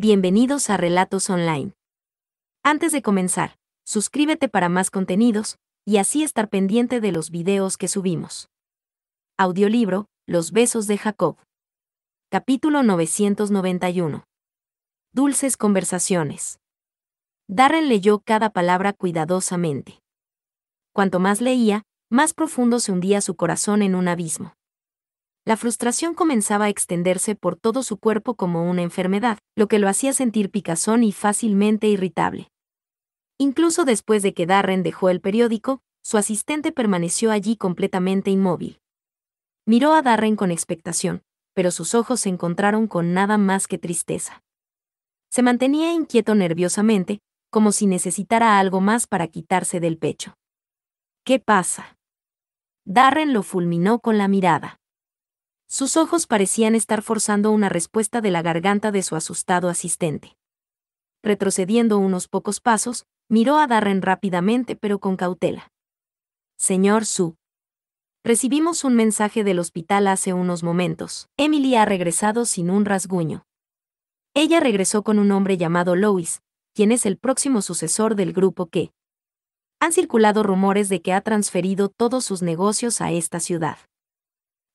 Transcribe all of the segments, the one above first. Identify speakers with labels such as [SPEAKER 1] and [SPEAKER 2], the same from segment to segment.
[SPEAKER 1] Bienvenidos a Relatos Online. Antes de comenzar, suscríbete para más contenidos y así estar pendiente de los videos que subimos. Audiolibro, Los Besos de Jacob. Capítulo 991. Dulces Conversaciones. Darren leyó cada palabra cuidadosamente. Cuanto más leía, más profundo se hundía su corazón en un abismo. La frustración comenzaba a extenderse por todo su cuerpo como una enfermedad, lo que lo hacía sentir picazón y fácilmente irritable. Incluso después de que Darren dejó el periódico, su asistente permaneció allí completamente inmóvil. Miró a Darren con expectación, pero sus ojos se encontraron con nada más que tristeza. Se mantenía inquieto nerviosamente, como si necesitara algo más para quitarse del pecho. ¿Qué pasa? Darren lo fulminó con la mirada. Sus ojos parecían estar forzando una respuesta de la garganta de su asustado asistente. Retrocediendo unos pocos pasos, miró a Darren rápidamente pero con cautela. Señor Su. Recibimos un mensaje del hospital hace unos momentos. Emily ha regresado sin un rasguño. Ella regresó con un hombre llamado Lois, quien es el próximo sucesor del grupo que. Han circulado rumores de que ha transferido todos sus negocios a esta ciudad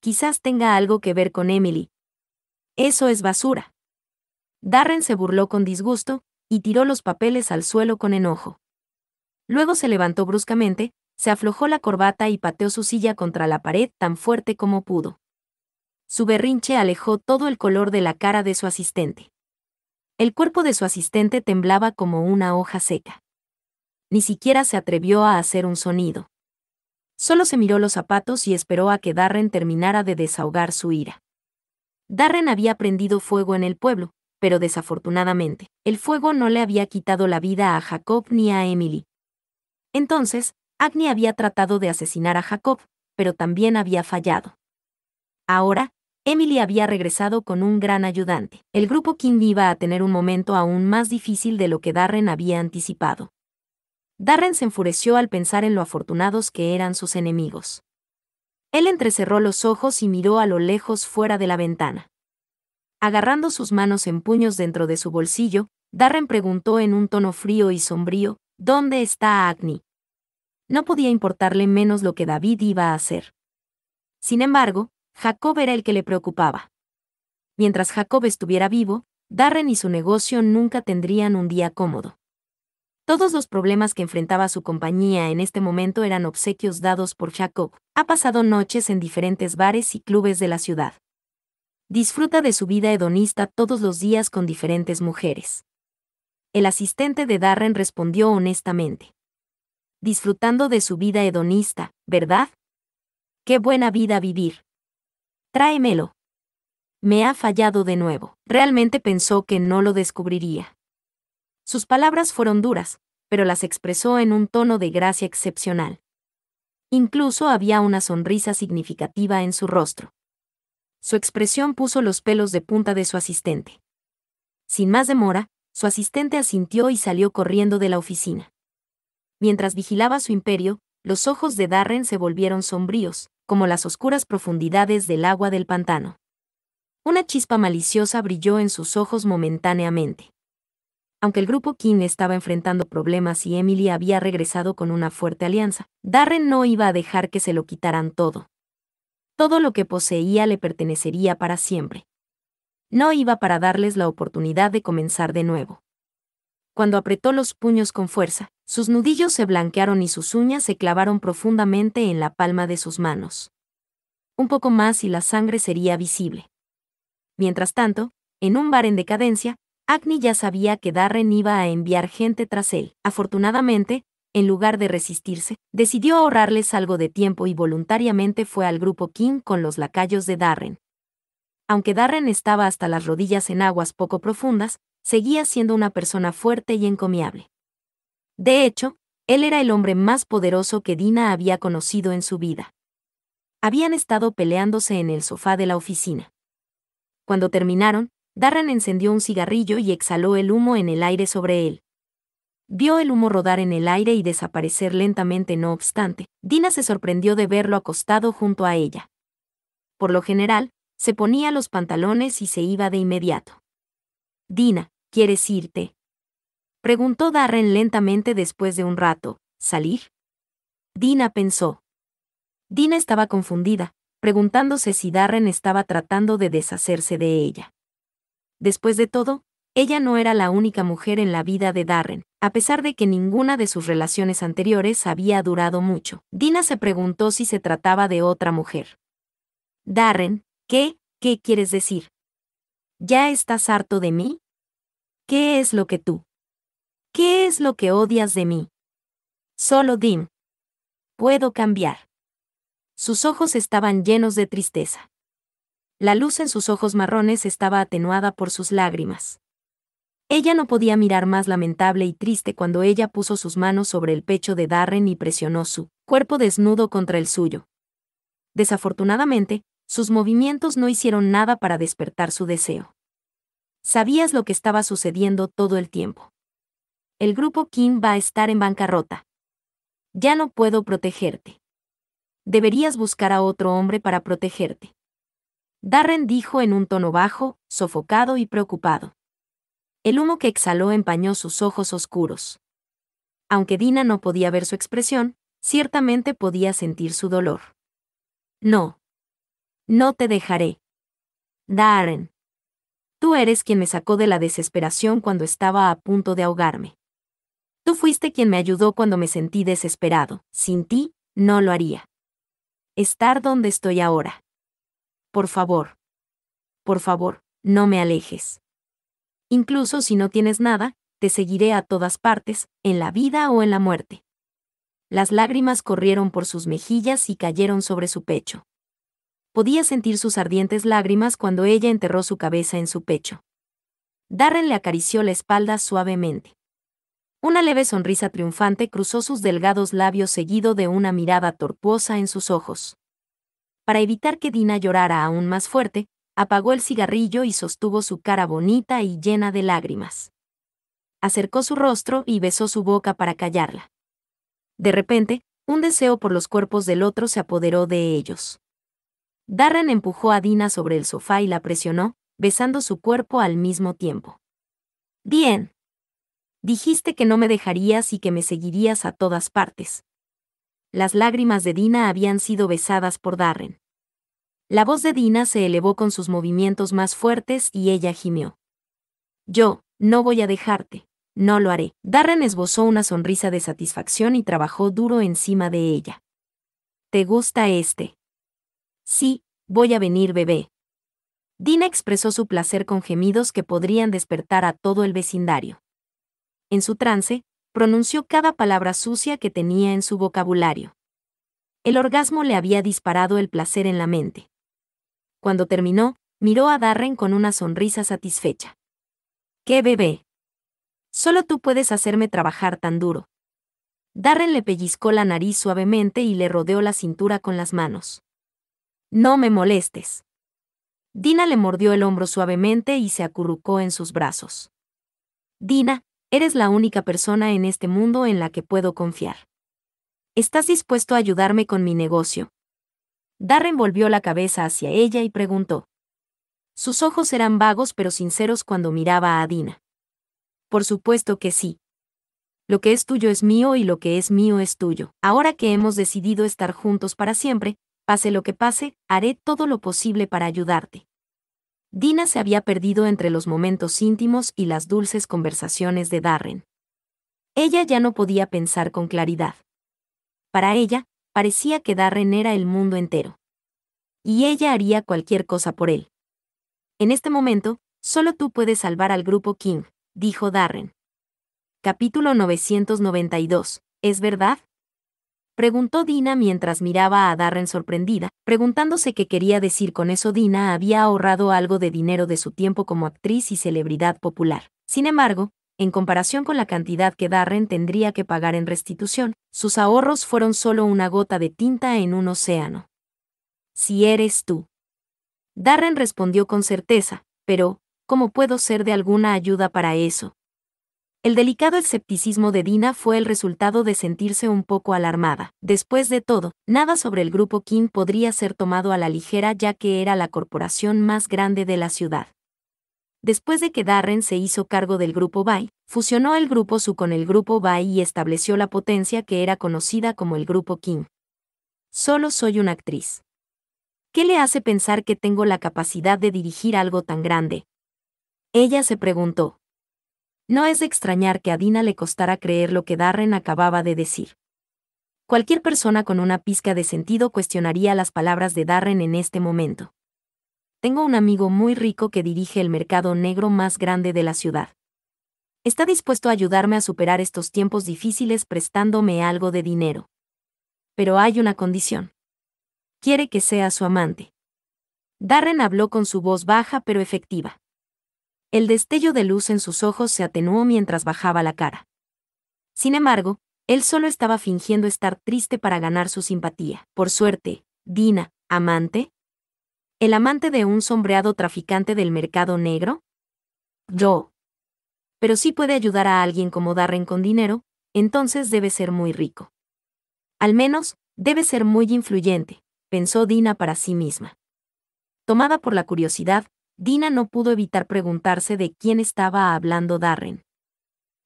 [SPEAKER 1] quizás tenga algo que ver con Emily. Eso es basura. Darren se burló con disgusto, y tiró los papeles al suelo con enojo. Luego se levantó bruscamente, se aflojó la corbata y pateó su silla contra la pared tan fuerte como pudo. Su berrinche alejó todo el color de la cara de su asistente. El cuerpo de su asistente temblaba como una hoja seca. Ni siquiera se atrevió a hacer un sonido. Solo se miró los zapatos y esperó a que Darren terminara de desahogar su ira. Darren había prendido fuego en el pueblo, pero desafortunadamente, el fuego no le había quitado la vida a Jacob ni a Emily. Entonces, Agni había tratado de asesinar a Jacob, pero también había fallado. Ahora, Emily había regresado con un gran ayudante. El grupo King iba a tener un momento aún más difícil de lo que Darren había anticipado. Darren se enfureció al pensar en lo afortunados que eran sus enemigos. Él entrecerró los ojos y miró a lo lejos fuera de la ventana. Agarrando sus manos en puños dentro de su bolsillo, Darren preguntó en un tono frío y sombrío, ¿Dónde está Agni? No podía importarle menos lo que David iba a hacer. Sin embargo, Jacob era el que le preocupaba. Mientras Jacob estuviera vivo, Darren y su negocio nunca tendrían un día cómodo. Todos los problemas que enfrentaba su compañía en este momento eran obsequios dados por Jacob. Ha pasado noches en diferentes bares y clubes de la ciudad. Disfruta de su vida hedonista todos los días con diferentes mujeres. El asistente de Darren respondió honestamente. Disfrutando de su vida hedonista, ¿verdad? Qué buena vida vivir. Tráemelo. Me ha fallado de nuevo. Realmente pensó que no lo descubriría. Sus palabras fueron duras, pero las expresó en un tono de gracia excepcional. Incluso había una sonrisa significativa en su rostro. Su expresión puso los pelos de punta de su asistente. Sin más demora, su asistente asintió y salió corriendo de la oficina. Mientras vigilaba su imperio, los ojos de Darren se volvieron sombríos, como las oscuras profundidades del agua del pantano. Una chispa maliciosa brilló en sus ojos momentáneamente. Aunque el grupo King estaba enfrentando problemas y Emily había regresado con una fuerte alianza, Darren no iba a dejar que se lo quitaran todo. Todo lo que poseía le pertenecería para siempre. No iba para darles la oportunidad de comenzar de nuevo. Cuando apretó los puños con fuerza, sus nudillos se blanquearon y sus uñas se clavaron profundamente en la palma de sus manos. Un poco más y la sangre sería visible. Mientras tanto, en un bar en decadencia, Agni ya sabía que Darren iba a enviar gente tras él. Afortunadamente, en lugar de resistirse, decidió ahorrarles algo de tiempo y voluntariamente fue al grupo King con los lacayos de Darren. Aunque Darren estaba hasta las rodillas en aguas poco profundas, seguía siendo una persona fuerte y encomiable. De hecho, él era el hombre más poderoso que Dina había conocido en su vida. Habían estado peleándose en el sofá de la oficina. Cuando terminaron, Darren encendió un cigarrillo y exhaló el humo en el aire sobre él. Vio el humo rodar en el aire y desaparecer lentamente no obstante, Dina se sorprendió de verlo acostado junto a ella. Por lo general, se ponía los pantalones y se iba de inmediato. Dina, ¿quieres irte? Preguntó Darren lentamente después de un rato, ¿salir? Dina pensó. Dina estaba confundida, preguntándose si Darren estaba tratando de deshacerse de ella. Después de todo, ella no era la única mujer en la vida de Darren, a pesar de que ninguna de sus relaciones anteriores había durado mucho. Dina se preguntó si se trataba de otra mujer. Darren, ¿qué, qué quieres decir? ¿Ya estás harto de mí? ¿Qué es lo que tú? ¿Qué es lo que odias de mí? Solo Dim. Puedo cambiar. Sus ojos estaban llenos de tristeza. La luz en sus ojos marrones estaba atenuada por sus lágrimas. Ella no podía mirar más lamentable y triste cuando ella puso sus manos sobre el pecho de Darren y presionó su cuerpo desnudo contra el suyo. Desafortunadamente, sus movimientos no hicieron nada para despertar su deseo. Sabías lo que estaba sucediendo todo el tiempo. El grupo Kim va a estar en bancarrota. Ya no puedo protegerte. Deberías buscar a otro hombre para protegerte. Darren dijo en un tono bajo, sofocado y preocupado. El humo que exhaló empañó sus ojos oscuros. Aunque Dina no podía ver su expresión, ciertamente podía sentir su dolor. No. No te dejaré. Darren. Tú eres quien me sacó de la desesperación cuando estaba a punto de ahogarme. Tú fuiste quien me ayudó cuando me sentí desesperado. Sin ti, no lo haría. Estar donde estoy ahora por favor. Por favor, no me alejes. Incluso si no tienes nada, te seguiré a todas partes, en la vida o en la muerte. Las lágrimas corrieron por sus mejillas y cayeron sobre su pecho. Podía sentir sus ardientes lágrimas cuando ella enterró su cabeza en su pecho. Darren le acarició la espalda suavemente. Una leve sonrisa triunfante cruzó sus delgados labios seguido de una mirada tortuosa en sus ojos. Para evitar que Dina llorara aún más fuerte, apagó el cigarrillo y sostuvo su cara bonita y llena de lágrimas. Acercó su rostro y besó su boca para callarla. De repente, un deseo por los cuerpos del otro se apoderó de ellos. Darren empujó a Dina sobre el sofá y la presionó, besando su cuerpo al mismo tiempo. Bien. Dijiste que no me dejarías y que me seguirías a todas partes, las lágrimas de Dina habían sido besadas por Darren. La voz de Dina se elevó con sus movimientos más fuertes y ella gimió. Yo, no voy a dejarte, no lo haré. Darren esbozó una sonrisa de satisfacción y trabajó duro encima de ella. ¿Te gusta este? Sí, voy a venir, bebé. Dina expresó su placer con gemidos que podrían despertar a todo el vecindario. En su trance, pronunció cada palabra sucia que tenía en su vocabulario. El orgasmo le había disparado el placer en la mente. Cuando terminó, miró a Darren con una sonrisa satisfecha. ¡Qué bebé! Solo tú puedes hacerme trabajar tan duro. Darren le pellizcó la nariz suavemente y le rodeó la cintura con las manos. No me molestes. Dina le mordió el hombro suavemente y se acurrucó en sus brazos. Dina, Eres la única persona en este mundo en la que puedo confiar. ¿Estás dispuesto a ayudarme con mi negocio? Darren volvió la cabeza hacia ella y preguntó. Sus ojos eran vagos pero sinceros cuando miraba a Dina. Por supuesto que sí. Lo que es tuyo es mío y lo que es mío es tuyo. Ahora que hemos decidido estar juntos para siempre, pase lo que pase, haré todo lo posible para ayudarte. Dina se había perdido entre los momentos íntimos y las dulces conversaciones de Darren. Ella ya no podía pensar con claridad. Para ella, parecía que Darren era el mundo entero. Y ella haría cualquier cosa por él. En este momento, solo tú puedes salvar al grupo King, dijo Darren. Capítulo 992. ¿Es verdad? Preguntó Dina mientras miraba a Darren sorprendida, preguntándose qué quería decir con eso. Dina había ahorrado algo de dinero de su tiempo como actriz y celebridad popular. Sin embargo, en comparación con la cantidad que Darren tendría que pagar en restitución, sus ahorros fueron solo una gota de tinta en un océano. Si eres tú. Darren respondió con certeza, pero, ¿cómo puedo ser de alguna ayuda para eso? El delicado escepticismo de Dina fue el resultado de sentirse un poco alarmada. Después de todo, nada sobre el grupo King podría ser tomado a la ligera ya que era la corporación más grande de la ciudad. Después de que Darren se hizo cargo del grupo Bai, fusionó el grupo Su con el grupo Bai y estableció la potencia que era conocida como el grupo King. Solo soy una actriz. ¿Qué le hace pensar que tengo la capacidad de dirigir algo tan grande? Ella se preguntó. No es de extrañar que a Dina le costara creer lo que Darren acababa de decir. Cualquier persona con una pizca de sentido cuestionaría las palabras de Darren en este momento. Tengo un amigo muy rico que dirige el mercado negro más grande de la ciudad. Está dispuesto a ayudarme a superar estos tiempos difíciles prestándome algo de dinero. Pero hay una condición. Quiere que sea su amante. Darren habló con su voz baja pero efectiva el destello de luz en sus ojos se atenuó mientras bajaba la cara. Sin embargo, él solo estaba fingiendo estar triste para ganar su simpatía. Por suerte, Dina, amante. ¿El amante de un sombreado traficante del mercado negro? Yo. Pero si puede ayudar a alguien como Darren con dinero, entonces debe ser muy rico. Al menos, debe ser muy influyente, pensó Dina para sí misma. Tomada por la curiosidad, Dina no pudo evitar preguntarse de quién estaba hablando Darren.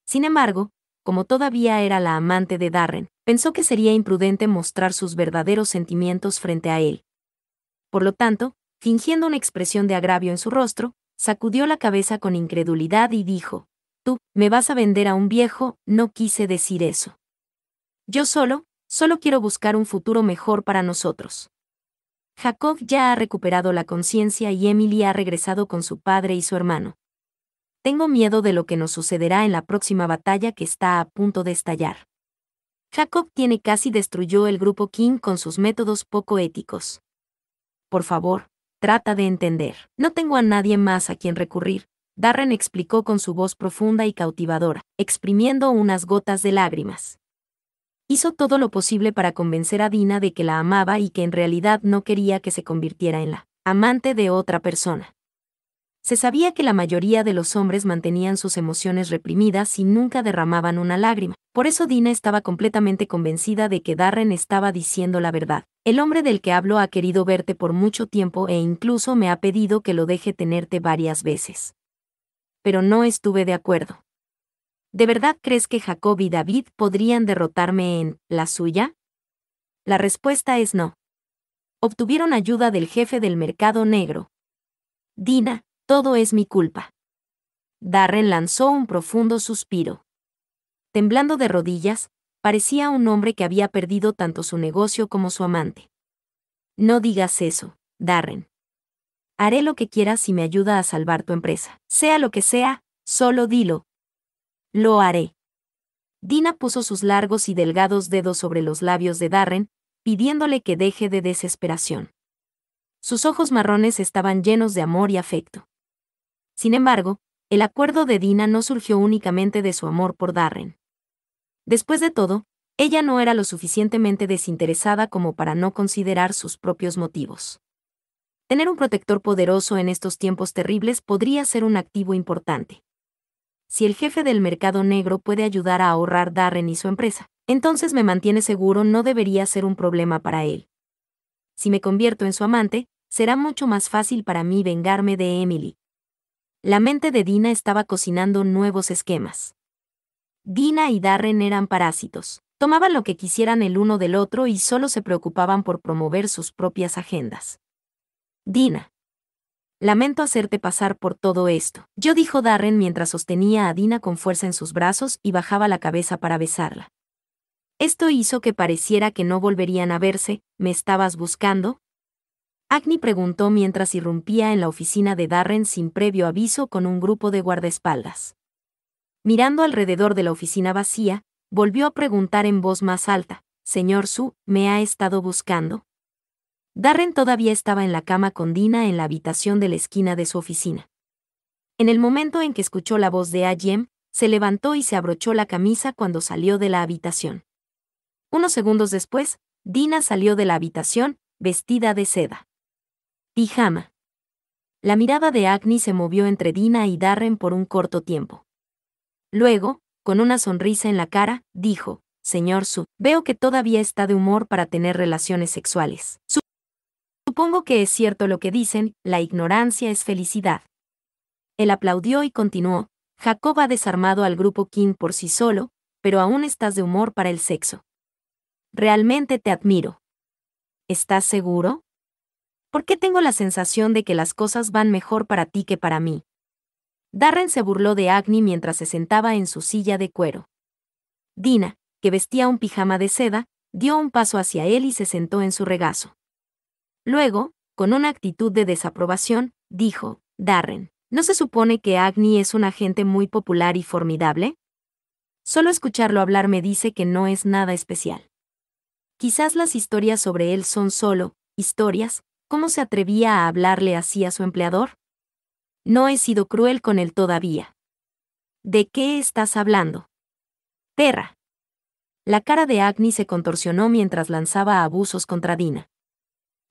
[SPEAKER 1] Sin embargo, como todavía era la amante de Darren, pensó que sería imprudente mostrar sus verdaderos sentimientos frente a él. Por lo tanto, fingiendo una expresión de agravio en su rostro, sacudió la cabeza con incredulidad y dijo, Tú, me vas a vender a un viejo, no quise decir eso. Yo solo, solo quiero buscar un futuro mejor para nosotros. Jacob ya ha recuperado la conciencia y Emily ha regresado con su padre y su hermano. Tengo miedo de lo que nos sucederá en la próxima batalla que está a punto de estallar. Jacob tiene casi destruyó el grupo King con sus métodos poco éticos. Por favor, trata de entender. No tengo a nadie más a quien recurrir, Darren explicó con su voz profunda y cautivadora, exprimiendo unas gotas de lágrimas hizo todo lo posible para convencer a Dina de que la amaba y que en realidad no quería que se convirtiera en la amante de otra persona. Se sabía que la mayoría de los hombres mantenían sus emociones reprimidas y nunca derramaban una lágrima. Por eso Dina estaba completamente convencida de que Darren estaba diciendo la verdad. El hombre del que hablo ha querido verte por mucho tiempo e incluso me ha pedido que lo deje tenerte varias veces. Pero no estuve de acuerdo. ¿De verdad crees que Jacob y David podrían derrotarme en la suya? La respuesta es no. Obtuvieron ayuda del jefe del mercado negro. Dina, todo es mi culpa. Darren lanzó un profundo suspiro. Temblando de rodillas, parecía un hombre que había perdido tanto su negocio como su amante. No digas eso, Darren. Haré lo que quieras si me ayuda a salvar tu empresa. Sea lo que sea, solo dilo, lo haré. Dina puso sus largos y delgados dedos sobre los labios de Darren, pidiéndole que deje de desesperación. Sus ojos marrones estaban llenos de amor y afecto. Sin embargo, el acuerdo de Dina no surgió únicamente de su amor por Darren. Después de todo, ella no era lo suficientemente desinteresada como para no considerar sus propios motivos. Tener un protector poderoso en estos tiempos terribles podría ser un activo importante. Si el jefe del mercado negro puede ayudar a ahorrar Darren y su empresa, entonces me mantiene seguro no debería ser un problema para él. Si me convierto en su amante, será mucho más fácil para mí vengarme de Emily. La mente de Dina estaba cocinando nuevos esquemas. Dina y Darren eran parásitos, tomaban lo que quisieran el uno del otro y solo se preocupaban por promover sus propias agendas. Dina, Lamento hacerte pasar por todo esto. Yo dijo Darren mientras sostenía a Dina con fuerza en sus brazos y bajaba la cabeza para besarla. Esto hizo que pareciera que no volverían a verse, ¿me estabas buscando? Agni preguntó mientras irrumpía en la oficina de Darren sin previo aviso con un grupo de guardaespaldas. Mirando alrededor de la oficina vacía, volvió a preguntar en voz más alta, Señor Su, ¿me ha estado buscando? Darren todavía estaba en la cama con Dina en la habitación de la esquina de su oficina. En el momento en que escuchó la voz de Ayem, se levantó y se abrochó la camisa cuando salió de la habitación. Unos segundos después, Dina salió de la habitación, vestida de seda. Pijama. La mirada de Agni se movió entre Dina y Darren por un corto tiempo. Luego, con una sonrisa en la cara, dijo, Señor Su, veo que todavía está de humor para tener relaciones sexuales. Su Supongo que es cierto lo que dicen, la ignorancia es felicidad. Él aplaudió y continuó, Jacob ha desarmado al grupo King por sí solo, pero aún estás de humor para el sexo. Realmente te admiro. ¿Estás seguro? ¿Por qué tengo la sensación de que las cosas van mejor para ti que para mí? Darren se burló de Agni mientras se sentaba en su silla de cuero. Dina, que vestía un pijama de seda, dio un paso hacia él y se sentó en su regazo. Luego, con una actitud de desaprobación, dijo, Darren, ¿no se supone que Agni es un agente muy popular y formidable? Solo escucharlo hablar me dice que no es nada especial. Quizás las historias sobre él son solo, historias, ¿cómo se atrevía a hablarle así a su empleador? No he sido cruel con él todavía. ¿De qué estás hablando? Terra. La cara de Agni se contorsionó mientras lanzaba abusos contra Dina.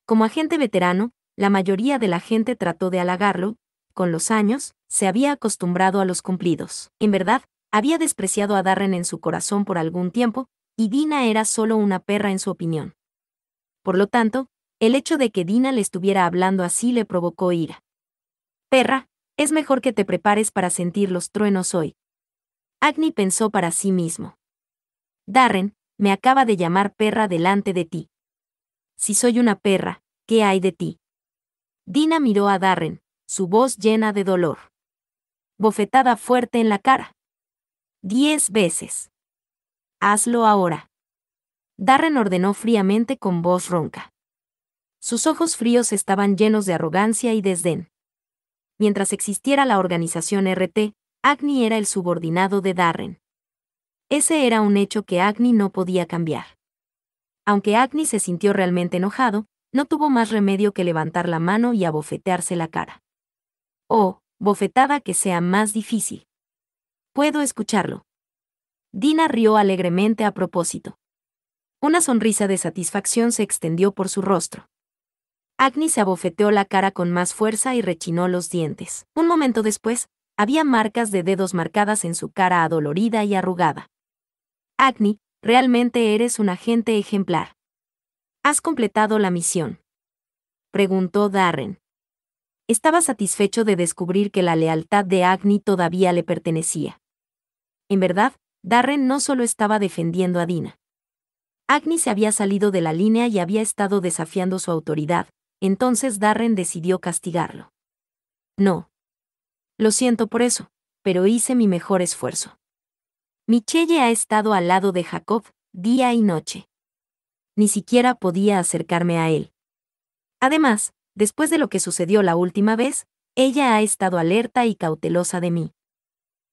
[SPEAKER 1] Como agente veterano, la mayoría de la gente trató de halagarlo, con los años, se había acostumbrado a los cumplidos. En verdad, había despreciado a Darren en su corazón por algún tiempo, y Dina era solo una perra en su opinión. Por lo tanto, el hecho de que Dina le estuviera hablando así le provocó ira. Perra, es mejor que te prepares para sentir los truenos hoy. Agni pensó para sí mismo. Darren, me acaba de llamar perra delante de ti si soy una perra, ¿qué hay de ti? Dina miró a Darren, su voz llena de dolor. Bofetada fuerte en la cara. Diez veces. Hazlo ahora. Darren ordenó fríamente con voz ronca. Sus ojos fríos estaban llenos de arrogancia y desdén. Mientras existiera la organización RT, Agni era el subordinado de Darren. Ese era un hecho que Agni no podía cambiar. Aunque Agni se sintió realmente enojado, no tuvo más remedio que levantar la mano y abofetearse la cara. Oh, bofetada que sea más difícil. Puedo escucharlo. Dina rió alegremente a propósito. Una sonrisa de satisfacción se extendió por su rostro. Agni se abofeteó la cara con más fuerza y rechinó los dientes. Un momento después, había marcas de dedos marcadas en su cara adolorida y arrugada. Agni, Realmente eres un agente ejemplar. ¿Has completado la misión? Preguntó Darren. Estaba satisfecho de descubrir que la lealtad de Agni todavía le pertenecía. En verdad, Darren no solo estaba defendiendo a Dina. Agni se había salido de la línea y había estado desafiando su autoridad, entonces Darren decidió castigarlo. No. Lo siento por eso, pero hice mi mejor esfuerzo. Michelle ha estado al lado de Jacob, día y noche. Ni siquiera podía acercarme a él. Además, después de lo que sucedió la última vez, ella ha estado alerta y cautelosa de mí.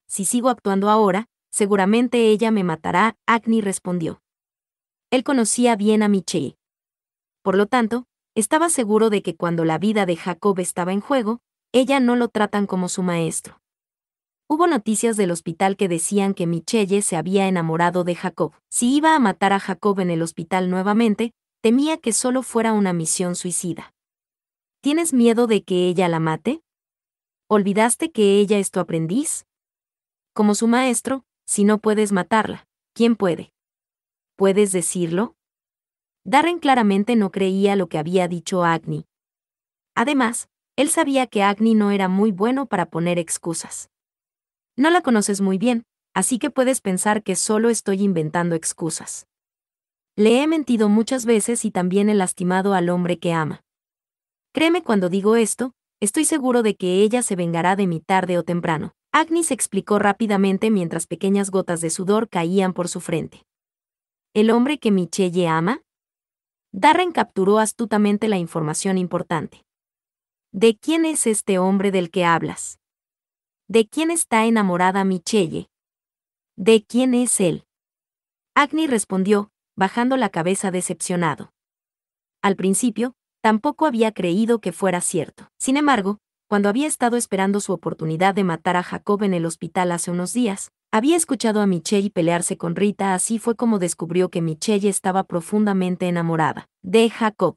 [SPEAKER 1] Si sigo actuando ahora, seguramente ella me matará, Agni respondió. Él conocía bien a Michelle. Por lo tanto, estaba seguro de que cuando la vida de Jacob estaba en juego, ella no lo tratan como su maestro. Hubo noticias del hospital que decían que Michelle se había enamorado de Jacob. Si iba a matar a Jacob en el hospital nuevamente, temía que solo fuera una misión suicida. ¿Tienes miedo de que ella la mate? ¿Olvidaste que ella es tu aprendiz? Como su maestro, si no puedes matarla, ¿quién puede? ¿Puedes decirlo? Darren claramente no creía lo que había dicho Agni. Además, él sabía que Agni no era muy bueno para poner excusas. No la conoces muy bien, así que puedes pensar que solo estoy inventando excusas. Le he mentido muchas veces y también he lastimado al hombre que ama. Créeme cuando digo esto, estoy seguro de que ella se vengará de mí tarde o temprano. Agnes explicó rápidamente mientras pequeñas gotas de sudor caían por su frente. ¿El hombre que Michelle ama? Darren capturó astutamente la información importante. ¿De quién es este hombre del que hablas? ¿De quién está enamorada Michelle? ¿De quién es él? Agni respondió, bajando la cabeza decepcionado. Al principio, tampoco había creído que fuera cierto. Sin embargo, cuando había estado esperando su oportunidad de matar a Jacob en el hospital hace unos días, había escuchado a Michelle pelearse con Rita, así fue como descubrió que Michelle estaba profundamente enamorada de Jacob.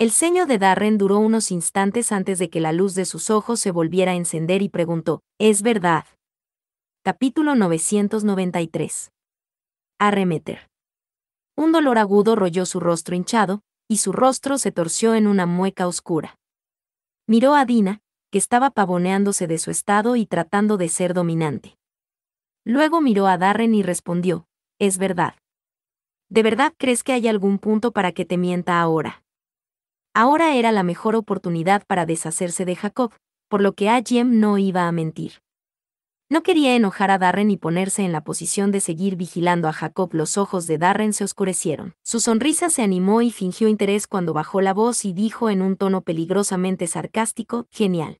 [SPEAKER 1] El ceño de Darren duró unos instantes antes de que la luz de sus ojos se volviera a encender y preguntó, ¿es verdad? Capítulo 993. Arremeter. Un dolor agudo rolló su rostro hinchado, y su rostro se torció en una mueca oscura. Miró a Dina, que estaba pavoneándose de su estado y tratando de ser dominante. Luego miró a Darren y respondió, es verdad. ¿De verdad crees que hay algún punto para que te mienta ahora? Ahora era la mejor oportunidad para deshacerse de Jacob, por lo que Ajem no iba a mentir. No quería enojar a Darren y ponerse en la posición de seguir vigilando a Jacob. Los ojos de Darren se oscurecieron. Su sonrisa se animó y fingió interés cuando bajó la voz y dijo en un tono peligrosamente sarcástico, genial.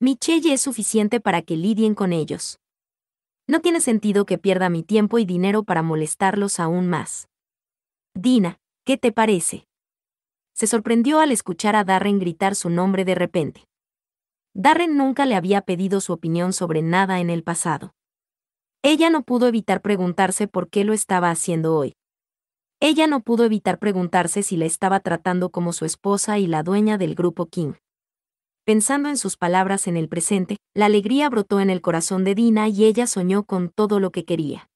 [SPEAKER 1] Michelle es suficiente para que lidien con ellos. No tiene sentido que pierda mi tiempo y dinero para molestarlos aún más. Dina, ¿qué te parece? se sorprendió al escuchar a Darren gritar su nombre de repente. Darren nunca le había pedido su opinión sobre nada en el pasado. Ella no pudo evitar preguntarse por qué lo estaba haciendo hoy. Ella no pudo evitar preguntarse si la estaba tratando como su esposa y la dueña del grupo King. Pensando en sus palabras en el presente, la alegría brotó en el corazón de Dina y ella soñó con todo lo que quería.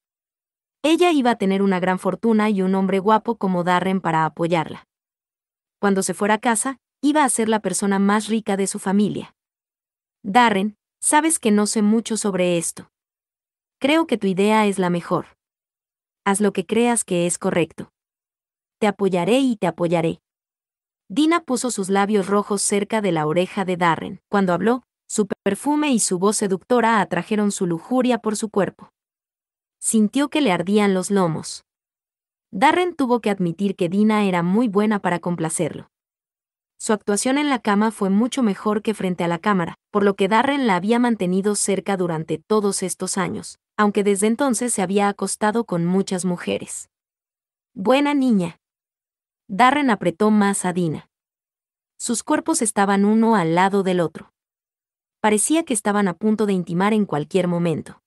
[SPEAKER 1] Ella iba a tener una gran fortuna y un hombre guapo como Darren para apoyarla cuando se fuera a casa, iba a ser la persona más rica de su familia. Darren, sabes que no sé mucho sobre esto. Creo que tu idea es la mejor. Haz lo que creas que es correcto. Te apoyaré y te apoyaré. Dina puso sus labios rojos cerca de la oreja de Darren. Cuando habló, su perfume y su voz seductora atrajeron su lujuria por su cuerpo. Sintió que le ardían los lomos. Darren tuvo que admitir que Dina era muy buena para complacerlo. Su actuación en la cama fue mucho mejor que frente a la cámara, por lo que Darren la había mantenido cerca durante todos estos años, aunque desde entonces se había acostado con muchas mujeres. Buena niña. Darren apretó más a Dina. Sus cuerpos estaban uno al lado del otro. Parecía que estaban a punto de intimar en cualquier momento.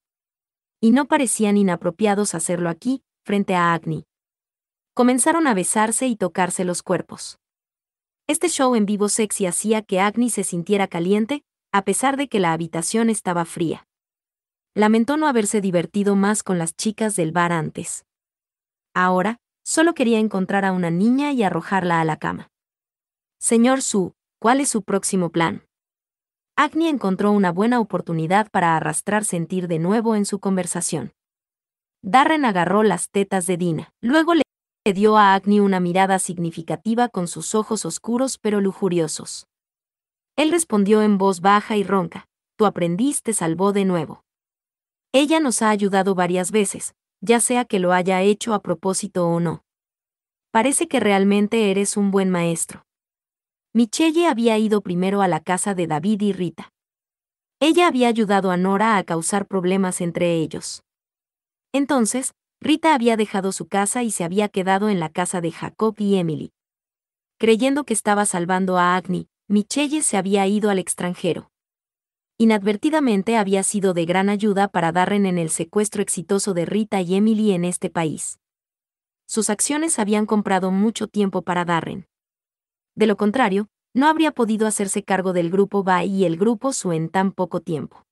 [SPEAKER 1] Y no parecían inapropiados hacerlo aquí, frente a Agni, comenzaron a besarse y tocarse los cuerpos. Este show en vivo sexy hacía que Agni se sintiera caliente, a pesar de que la habitación estaba fría. Lamentó no haberse divertido más con las chicas del bar antes. Ahora, solo quería encontrar a una niña y arrojarla a la cama. Señor Su, ¿cuál es su próximo plan? Agni encontró una buena oportunidad para arrastrar sentir de nuevo en su conversación. Darren agarró las tetas de Dina, luego le dio a Agni una mirada significativa con sus ojos oscuros pero lujuriosos. Él respondió en voz baja y ronca, tu aprendiz te salvó de nuevo. Ella nos ha ayudado varias veces, ya sea que lo haya hecho a propósito o no. Parece que realmente eres un buen maestro. Michelle había ido primero a la casa de David y Rita. Ella había ayudado a Nora a causar problemas entre ellos. Entonces, Rita había dejado su casa y se había quedado en la casa de Jacob y Emily. Creyendo que estaba salvando a Agni, Michelle se había ido al extranjero. Inadvertidamente había sido de gran ayuda para Darren en el secuestro exitoso de Rita y Emily en este país. Sus acciones habían comprado mucho tiempo para Darren. De lo contrario, no habría podido hacerse cargo del grupo BA y el grupo SU en tan poco tiempo.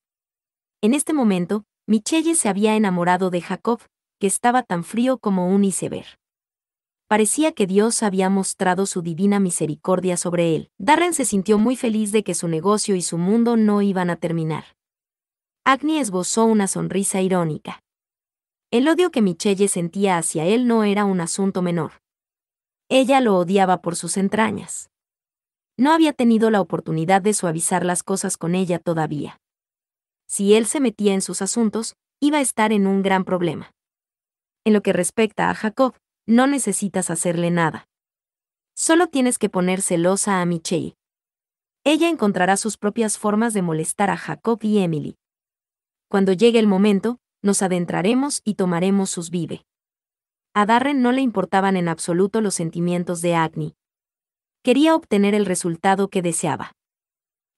[SPEAKER 1] En este momento, Michelle se había enamorado de Jacob, que estaba tan frío como un iceberg. Parecía que Dios había mostrado su divina misericordia sobre él. Darren se sintió muy feliz de que su negocio y su mundo no iban a terminar. Agni esbozó una sonrisa irónica. El odio que Michelle sentía hacia él no era un asunto menor. Ella lo odiaba por sus entrañas. No había tenido la oportunidad de suavizar las cosas con ella todavía. Si él se metía en sus asuntos, iba a estar en un gran problema en lo que respecta a Jacob, no necesitas hacerle nada. Solo tienes que poner celosa a Michelle. Ella encontrará sus propias formas de molestar a Jacob y Emily. Cuando llegue el momento, nos adentraremos y tomaremos sus vive. A Darren no le importaban en absoluto los sentimientos de Agni. Quería obtener el resultado que deseaba.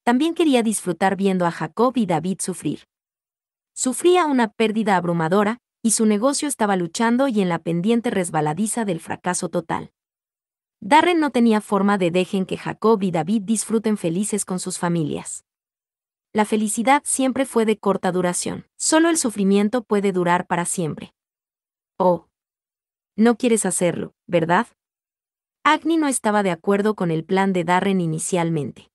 [SPEAKER 1] También quería disfrutar viendo a Jacob y David sufrir. Sufría una pérdida abrumadora, y su negocio estaba luchando y en la pendiente resbaladiza del fracaso total. Darren no tenía forma de dejen que Jacob y David disfruten felices con sus familias. La felicidad siempre fue de corta duración, solo el sufrimiento puede durar para siempre. Oh. No quieres hacerlo, ¿verdad? Agni no estaba de acuerdo con el plan de Darren inicialmente.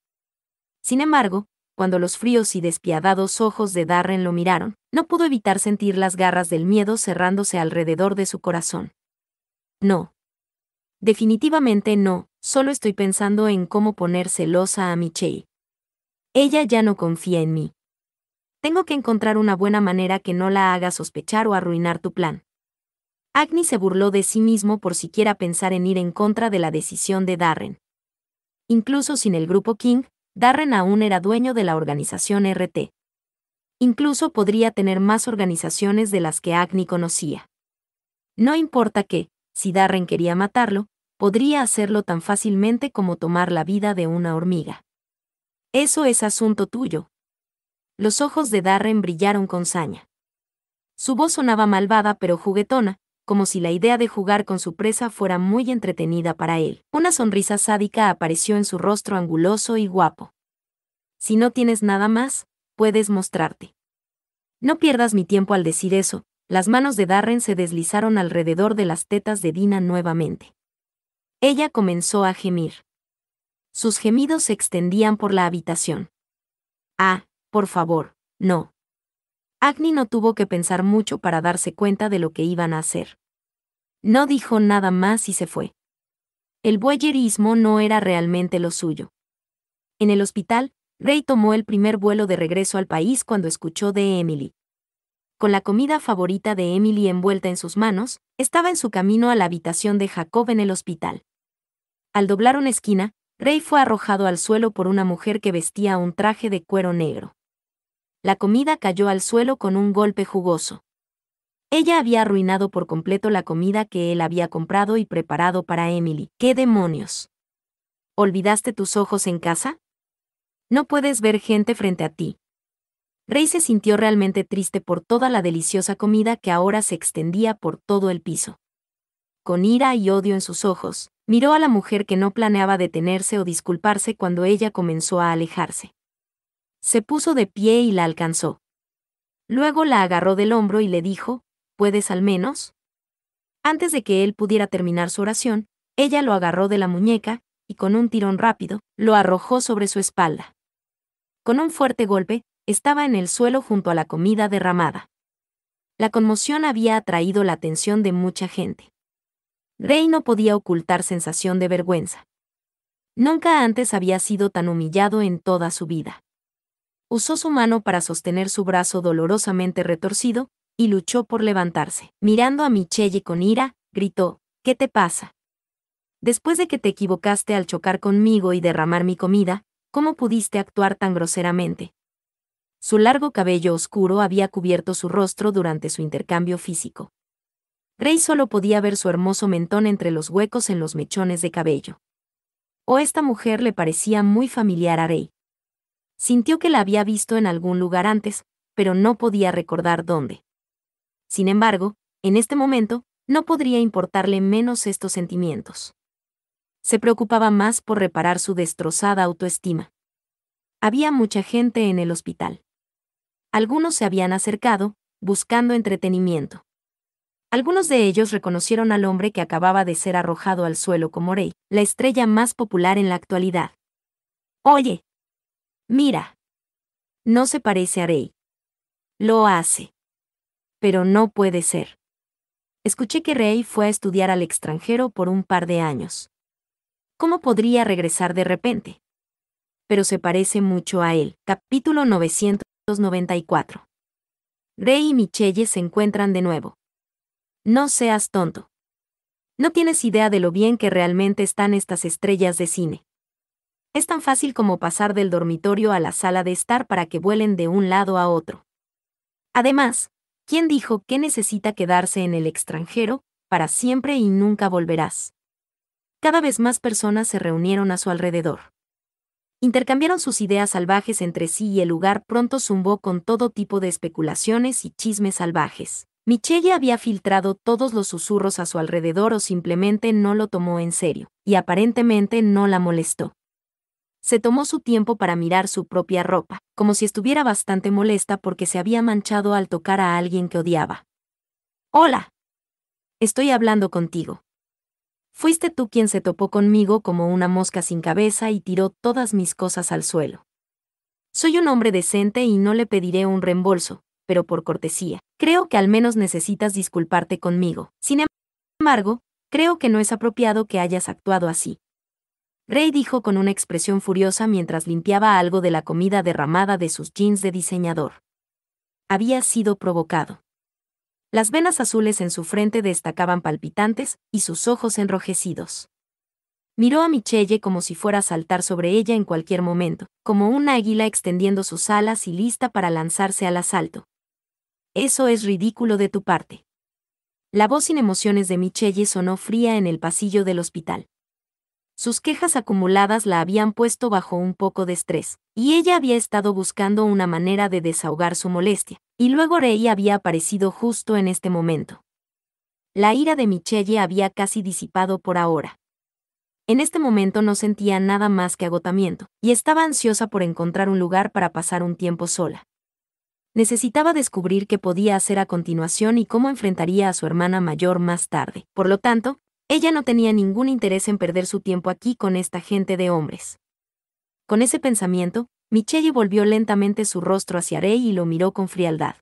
[SPEAKER 1] Sin embargo, cuando los fríos y despiadados ojos de Darren lo miraron, no pudo evitar sentir las garras del miedo cerrándose alrededor de su corazón. No. Definitivamente no, solo estoy pensando en cómo poner celosa a Michelle. Ella ya no confía en mí. Tengo que encontrar una buena manera que no la haga sospechar o arruinar tu plan. Agni se burló de sí mismo por siquiera pensar en ir en contra de la decisión de Darren. Incluso sin el grupo King, Darren aún era dueño de la organización RT. Incluso podría tener más organizaciones de las que Agni conocía. No importa que, si Darren quería matarlo, podría hacerlo tan fácilmente como tomar la vida de una hormiga. Eso es asunto tuyo. Los ojos de Darren brillaron con saña. Su voz sonaba malvada pero juguetona, como si la idea de jugar con su presa fuera muy entretenida para él. Una sonrisa sádica apareció en su rostro anguloso y guapo. Si no tienes nada más, puedes mostrarte. No pierdas mi tiempo al decir eso, las manos de Darren se deslizaron alrededor de las tetas de Dina nuevamente. Ella comenzó a gemir. Sus gemidos se extendían por la habitación. Ah, por favor, no. Agni no tuvo que pensar mucho para darse cuenta de lo que iban a hacer. No dijo nada más y se fue. El bueyerismo no era realmente lo suyo. En el hospital, Rey tomó el primer vuelo de regreso al país cuando escuchó de Emily. Con la comida favorita de Emily envuelta en sus manos, estaba en su camino a la habitación de Jacob en el hospital. Al doblar una esquina, Rey fue arrojado al suelo por una mujer que vestía un traje de cuero negro la comida cayó al suelo con un golpe jugoso. Ella había arruinado por completo la comida que él había comprado y preparado para Emily. ¡Qué demonios! ¿Olvidaste tus ojos en casa? No puedes ver gente frente a ti. Rey se sintió realmente triste por toda la deliciosa comida que ahora se extendía por todo el piso. Con ira y odio en sus ojos, miró a la mujer que no planeaba detenerse o disculparse cuando ella comenzó a alejarse se puso de pie y la alcanzó. Luego la agarró del hombro y le dijo, ¿Puedes al menos? Antes de que él pudiera terminar su oración, ella lo agarró de la muñeca, y con un tirón rápido, lo arrojó sobre su espalda. Con un fuerte golpe, estaba en el suelo junto a la comida derramada. La conmoción había atraído la atención de mucha gente. Rey no podía ocultar sensación de vergüenza. Nunca antes había sido tan humillado en toda su vida usó su mano para sostener su brazo dolorosamente retorcido, y luchó por levantarse. Mirando a Michelle con ira, gritó, ¿Qué te pasa? Después de que te equivocaste al chocar conmigo y derramar mi comida, ¿cómo pudiste actuar tan groseramente? Su largo cabello oscuro había cubierto su rostro durante su intercambio físico. Rey solo podía ver su hermoso mentón entre los huecos en los mechones de cabello. O oh, esta mujer le parecía muy familiar a Rey. Sintió que la había visto en algún lugar antes, pero no podía recordar dónde. Sin embargo, en este momento, no podría importarle menos estos sentimientos. Se preocupaba más por reparar su destrozada autoestima. Había mucha gente en el hospital. Algunos se habían acercado, buscando entretenimiento. Algunos de ellos reconocieron al hombre que acababa de ser arrojado al suelo como rey, la estrella más popular en la actualidad. Oye, Mira. No se parece a Rey. Lo hace. Pero no puede ser. Escuché que Rey fue a estudiar al extranjero por un par de años. ¿Cómo podría regresar de repente? Pero se parece mucho a él. Capítulo 994. Rey y Michelle se encuentran de nuevo. No seas tonto. No tienes idea de lo bien que realmente están estas estrellas de cine. Es tan fácil como pasar del dormitorio a la sala de estar para que vuelen de un lado a otro. Además, ¿quién dijo que necesita quedarse en el extranjero para siempre y nunca volverás? Cada vez más personas se reunieron a su alrededor. Intercambiaron sus ideas salvajes entre sí y el lugar pronto zumbó con todo tipo de especulaciones y chismes salvajes. Michelle había filtrado todos los susurros a su alrededor o simplemente no lo tomó en serio, y aparentemente no la molestó se tomó su tiempo para mirar su propia ropa, como si estuviera bastante molesta porque se había manchado al tocar a alguien que odiaba. Hola. Estoy hablando contigo. Fuiste tú quien se topó conmigo como una mosca sin cabeza y tiró todas mis cosas al suelo. Soy un hombre decente y no le pediré un reembolso, pero por cortesía, creo que al menos necesitas disculparte conmigo. Sin embargo, creo que no es apropiado que hayas actuado así. Rey dijo con una expresión furiosa mientras limpiaba algo de la comida derramada de sus jeans de diseñador. Había sido provocado. Las venas azules en su frente destacaban palpitantes y sus ojos enrojecidos. Miró a Michelle como si fuera a saltar sobre ella en cualquier momento, como un águila extendiendo sus alas y lista para lanzarse al asalto. Eso es ridículo de tu parte. La voz sin emociones de Michelle sonó fría en el pasillo del hospital. Sus quejas acumuladas la habían puesto bajo un poco de estrés, y ella había estado buscando una manera de desahogar su molestia, y luego Rey había aparecido justo en este momento. La ira de Michelle había casi disipado por ahora. En este momento no sentía nada más que agotamiento, y estaba ansiosa por encontrar un lugar para pasar un tiempo sola. Necesitaba descubrir qué podía hacer a continuación y cómo enfrentaría a su hermana mayor más tarde. Por lo tanto, ella no tenía ningún interés en perder su tiempo aquí con esta gente de hombres. Con ese pensamiento, Michelle volvió lentamente su rostro hacia Rey y lo miró con frialdad.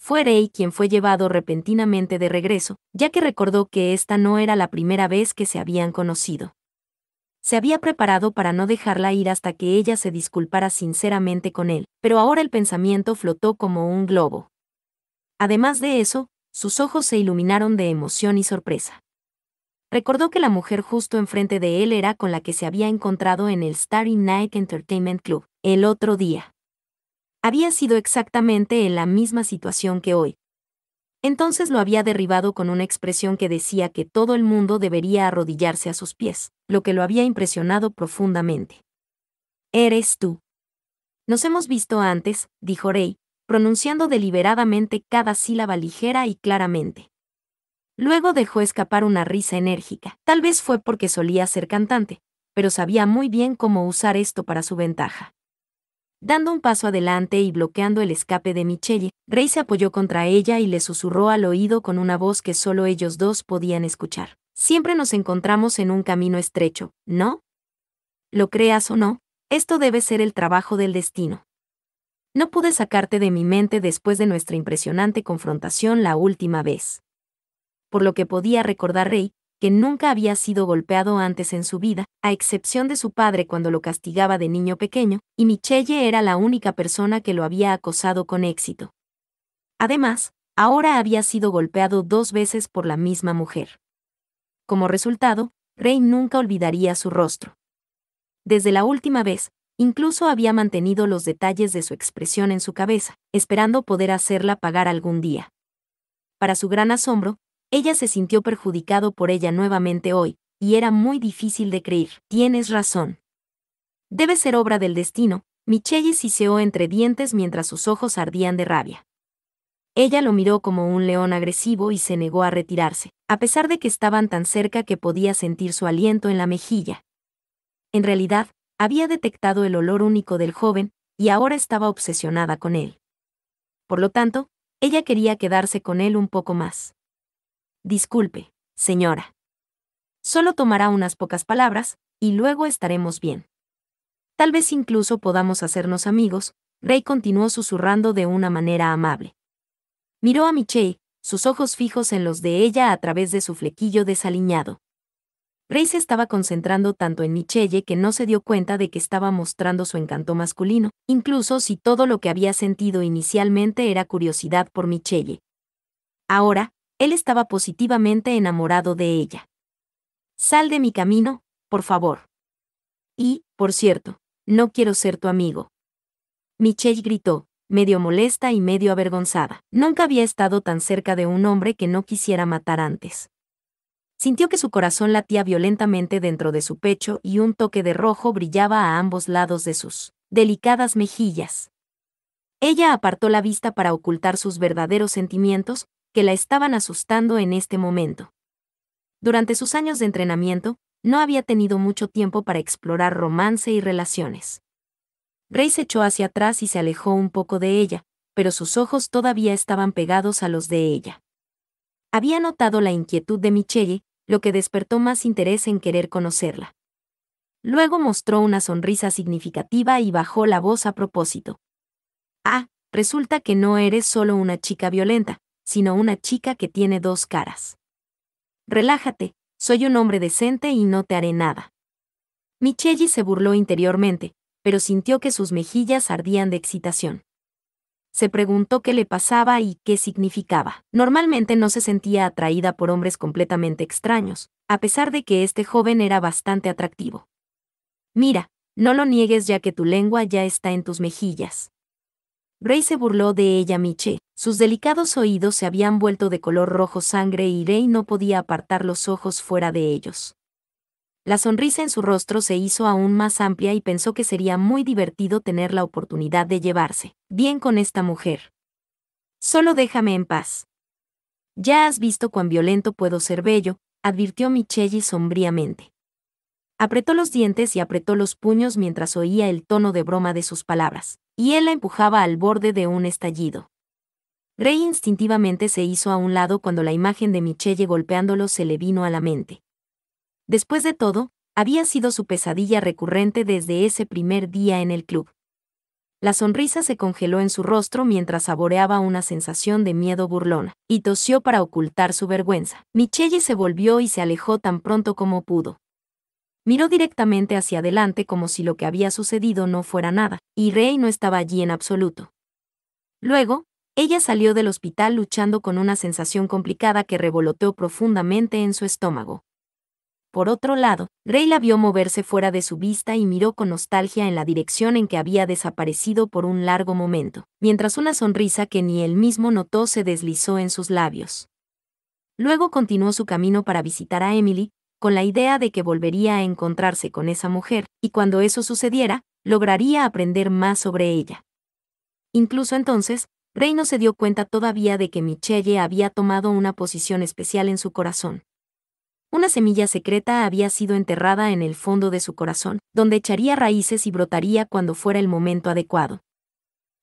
[SPEAKER 1] Fue Rey quien fue llevado repentinamente de regreso, ya que recordó que esta no era la primera vez que se habían conocido. Se había preparado para no dejarla ir hasta que ella se disculpara sinceramente con él, pero ahora el pensamiento flotó como un globo. Además de eso, sus ojos se iluminaron de emoción y sorpresa recordó que la mujer justo enfrente de él era con la que se había encontrado en el Starry Night Entertainment Club el otro día. Había sido exactamente en la misma situación que hoy. Entonces lo había derribado con una expresión que decía que todo el mundo debería arrodillarse a sus pies, lo que lo había impresionado profundamente. Eres tú. Nos hemos visto antes, dijo Rey, pronunciando deliberadamente cada sílaba ligera y claramente. Luego dejó escapar una risa enérgica. Tal vez fue porque solía ser cantante, pero sabía muy bien cómo usar esto para su ventaja. Dando un paso adelante y bloqueando el escape de Michelle, Rey se apoyó contra ella y le susurró al oído con una voz que solo ellos dos podían escuchar. Siempre nos encontramos en un camino estrecho, ¿no? Lo creas o no, esto debe ser el trabajo del destino. No pude sacarte de mi mente después de nuestra impresionante confrontación la última vez por lo que podía recordar Rey, que nunca había sido golpeado antes en su vida, a excepción de su padre cuando lo castigaba de niño pequeño, y Michelle era la única persona que lo había acosado con éxito. Además, ahora había sido golpeado dos veces por la misma mujer. Como resultado, Rey nunca olvidaría su rostro. Desde la última vez, incluso había mantenido los detalles de su expresión en su cabeza, esperando poder hacerla pagar algún día. Para su gran asombro, ella se sintió perjudicado por ella nuevamente hoy, y era muy difícil de creer. Tienes razón. Debe ser obra del destino, Michelle siseó entre dientes mientras sus ojos ardían de rabia. Ella lo miró como un león agresivo y se negó a retirarse, a pesar de que estaban tan cerca que podía sentir su aliento en la mejilla. En realidad, había detectado el olor único del joven, y ahora estaba obsesionada con él. Por lo tanto, ella quería quedarse con él un poco más. Disculpe, señora. Solo tomará unas pocas palabras, y luego estaremos bien. Tal vez incluso podamos hacernos amigos, Rey continuó susurrando de una manera amable. Miró a Michelle, sus ojos fijos en los de ella a través de su flequillo desaliñado. Rey se estaba concentrando tanto en Michelle que no se dio cuenta de que estaba mostrando su encanto masculino, incluso si todo lo que había sentido inicialmente era curiosidad por Michelle. Ahora, él estaba positivamente enamorado de ella. Sal de mi camino, por favor. Y, por cierto, no quiero ser tu amigo. Michelle gritó, medio molesta y medio avergonzada. Nunca había estado tan cerca de un hombre que no quisiera matar antes. Sintió que su corazón latía violentamente dentro de su pecho y un toque de rojo brillaba a ambos lados de sus delicadas mejillas. Ella apartó la vista para ocultar sus verdaderos sentimientos, que la estaban asustando en este momento. Durante sus años de entrenamiento, no había tenido mucho tiempo para explorar romance y relaciones. Rey se echó hacia atrás y se alejó un poco de ella, pero sus ojos todavía estaban pegados a los de ella. Había notado la inquietud de Michelle, lo que despertó más interés en querer conocerla. Luego mostró una sonrisa significativa y bajó la voz a propósito. Ah, resulta que no eres solo una chica violenta, sino una chica que tiene dos caras. Relájate, soy un hombre decente y no te haré nada. Michelli se burló interiormente, pero sintió que sus mejillas ardían de excitación. Se preguntó qué le pasaba y qué significaba. Normalmente no se sentía atraída por hombres completamente extraños, a pesar de que este joven era bastante atractivo. Mira, no lo niegues ya que tu lengua ya está en tus mejillas. Rey se burló de ella Miche, sus delicados oídos se habían vuelto de color rojo sangre y Rey no podía apartar los ojos fuera de ellos. La sonrisa en su rostro se hizo aún más amplia y pensó que sería muy divertido tener la oportunidad de llevarse bien con esta mujer. Solo déjame en paz. Ya has visto cuán violento puedo ser bello, advirtió Michelli sombríamente. Apretó los dientes y apretó los puños mientras oía el tono de broma de sus palabras, y él la empujaba al borde de un estallido. Rey instintivamente se hizo a un lado cuando la imagen de Michelle golpeándolo se le vino a la mente. Después de todo, había sido su pesadilla recurrente desde ese primer día en el club. La sonrisa se congeló en su rostro mientras saboreaba una sensación de miedo burlona, y tosió para ocultar su vergüenza. Michelle se volvió y se alejó tan pronto como pudo. Miró directamente hacia adelante como si lo que había sucedido no fuera nada, y Rey no estaba allí en absoluto. Luego, ella salió del hospital luchando con una sensación complicada que revoloteó profundamente en su estómago. Por otro lado, Rey la vio moverse fuera de su vista y miró con nostalgia en la dirección en que había desaparecido por un largo momento, mientras una sonrisa que ni él mismo notó se deslizó en sus labios. Luego continuó su camino para visitar a Emily, con la idea de que volvería a encontrarse con esa mujer, y cuando eso sucediera, lograría aprender más sobre ella. Incluso entonces, Rey no se dio cuenta todavía de que Michelle había tomado una posición especial en su corazón. Una semilla secreta había sido enterrada en el fondo de su corazón, donde echaría raíces y brotaría cuando fuera el momento adecuado.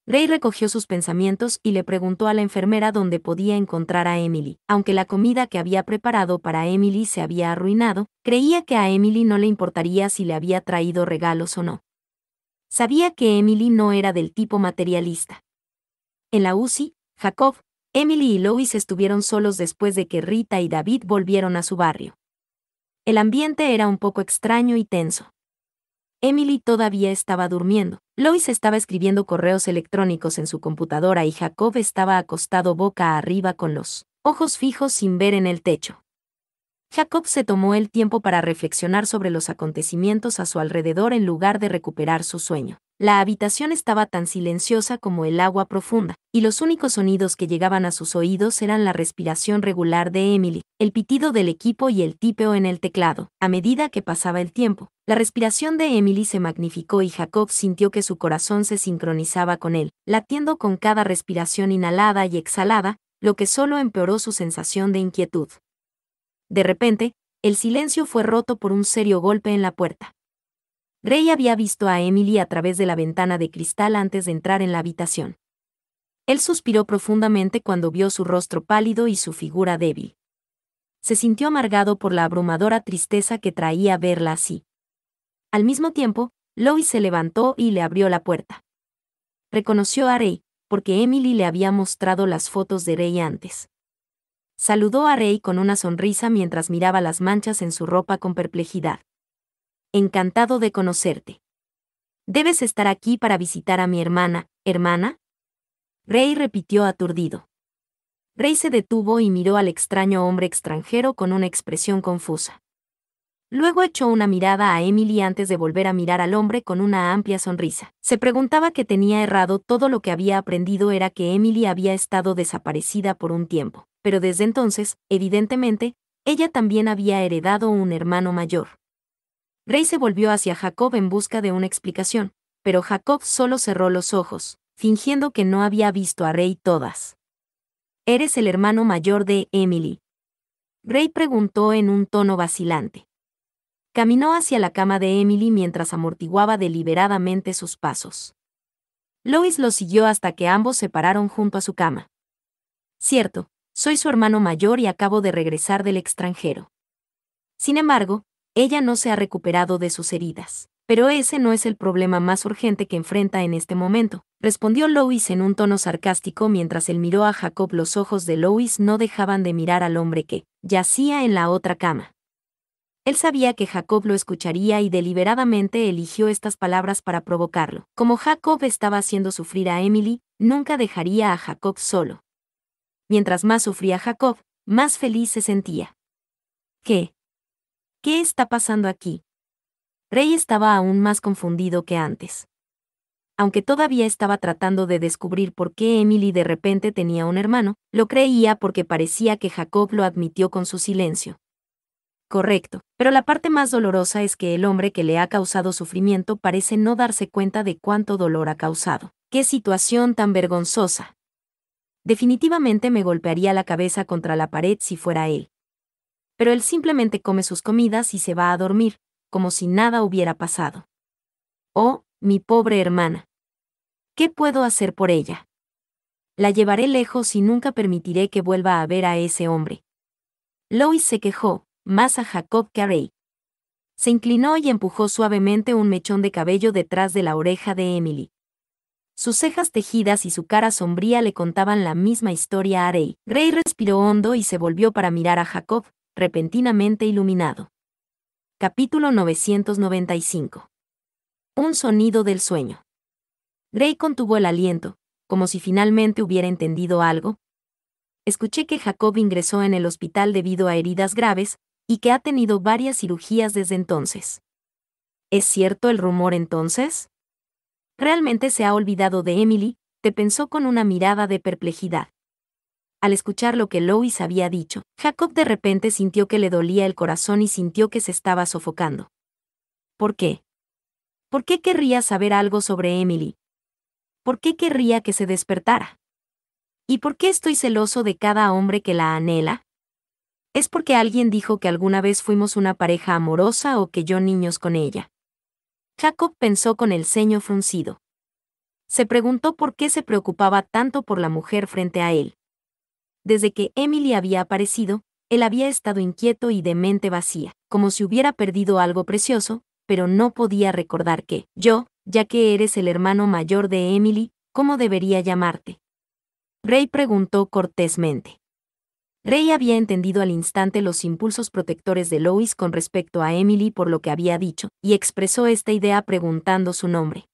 [SPEAKER 1] Rey recogió sus pensamientos y le preguntó a la enfermera dónde podía encontrar a Emily. Aunque la comida que había preparado para Emily se había arruinado, creía que a Emily no le importaría si le había traído regalos o no. Sabía que Emily no era del tipo materialista. En la UCI, Jacob, Emily y Lois estuvieron solos después de que Rita y David volvieron a su barrio. El ambiente era un poco extraño y tenso. Emily todavía estaba durmiendo, Lois estaba escribiendo correos electrónicos en su computadora y Jacob estaba acostado boca arriba con los ojos fijos sin ver en el techo. Jacob se tomó el tiempo para reflexionar sobre los acontecimientos a su alrededor en lugar de recuperar su sueño. La habitación estaba tan silenciosa como el agua profunda, y los únicos sonidos que llegaban a sus oídos eran la respiración regular de Emily, el pitido del equipo y el tipeo en el teclado. A medida que pasaba el tiempo, la respiración de Emily se magnificó y Jacob sintió que su corazón se sincronizaba con él, latiendo con cada respiración inhalada y exhalada, lo que solo empeoró su sensación de inquietud. De repente, el silencio fue roto por un serio golpe en la puerta. Rey había visto a Emily a través de la ventana de cristal antes de entrar en la habitación. Él suspiró profundamente cuando vio su rostro pálido y su figura débil. Se sintió amargado por la abrumadora tristeza que traía verla así. Al mismo tiempo, Lois se levantó y le abrió la puerta. Reconoció a Rey porque Emily le había mostrado las fotos de Rey antes. Saludó a Rey con una sonrisa mientras miraba las manchas en su ropa con perplejidad encantado de conocerte. Debes estar aquí para visitar a mi hermana, hermana. Rey repitió aturdido. Rey se detuvo y miró al extraño hombre extranjero con una expresión confusa. Luego echó una mirada a Emily antes de volver a mirar al hombre con una amplia sonrisa. Se preguntaba que tenía errado todo lo que había aprendido era que Emily había estado desaparecida por un tiempo, pero desde entonces, evidentemente, ella también había heredado un hermano mayor. Rey se volvió hacia Jacob en busca de una explicación, pero Jacob solo cerró los ojos, fingiendo que no había visto a Rey todas. Eres el hermano mayor de Emily. Rey preguntó en un tono vacilante. Caminó hacia la cama de Emily mientras amortiguaba deliberadamente sus pasos. Lois lo siguió hasta que ambos se pararon junto a su cama. Cierto, soy su hermano mayor y acabo de regresar del extranjero. Sin embargo, ella no se ha recuperado de sus heridas. Pero ese no es el problema más urgente que enfrenta en este momento, respondió Lois en un tono sarcástico mientras él miró a Jacob. Los ojos de Lois no dejaban de mirar al hombre que yacía en la otra cama. Él sabía que Jacob lo escucharía y deliberadamente eligió estas palabras para provocarlo. Como Jacob estaba haciendo sufrir a Emily, nunca dejaría a Jacob solo. Mientras más sufría Jacob, más feliz se sentía. ¿Qué? ¿Qué está pasando aquí? Rey estaba aún más confundido que antes. Aunque todavía estaba tratando de descubrir por qué Emily de repente tenía un hermano, lo creía porque parecía que Jacob lo admitió con su silencio. Correcto, pero la parte más dolorosa es que el hombre que le ha causado sufrimiento parece no darse cuenta de cuánto dolor ha causado. ¡Qué situación tan vergonzosa! Definitivamente me golpearía la cabeza contra la pared si fuera él pero él simplemente come sus comidas y se va a dormir, como si nada hubiera pasado. Oh, mi pobre hermana. ¿Qué puedo hacer por ella? La llevaré lejos y nunca permitiré que vuelva a ver a ese hombre. Lois se quejó, más a Jacob que a Ray. Se inclinó y empujó suavemente un mechón de cabello detrás de la oreja de Emily. Sus cejas tejidas y su cara sombría le contaban la misma historia a Ray. Ray respiró hondo y se volvió para mirar a Jacob, repentinamente iluminado. Capítulo 995. Un sonido del sueño. Gray contuvo el aliento, como si finalmente hubiera entendido algo. Escuché que Jacob ingresó en el hospital debido a heridas graves, y que ha tenido varias cirugías desde entonces. ¿Es cierto el rumor entonces? Realmente se ha olvidado de Emily, te pensó con una mirada de perplejidad. Al escuchar lo que Lois había dicho, Jacob de repente sintió que le dolía el corazón y sintió que se estaba sofocando. ¿Por qué? ¿Por qué querría saber algo sobre Emily? ¿Por qué querría que se despertara? ¿Y por qué estoy celoso de cada hombre que la anhela? ¿Es porque alguien dijo que alguna vez fuimos una pareja amorosa o que yo niños con ella? Jacob pensó con el ceño fruncido. Se preguntó por qué se preocupaba tanto por la mujer frente a él. Desde que Emily había aparecido, él había estado inquieto y de mente vacía, como si hubiera perdido algo precioso, pero no podía recordar que, yo, ya que eres el hermano mayor de Emily, ¿cómo debería llamarte? Rey preguntó cortésmente. Rey había entendido al instante los impulsos protectores de Lois con respecto a Emily por lo que había dicho, y expresó esta idea preguntando su nombre.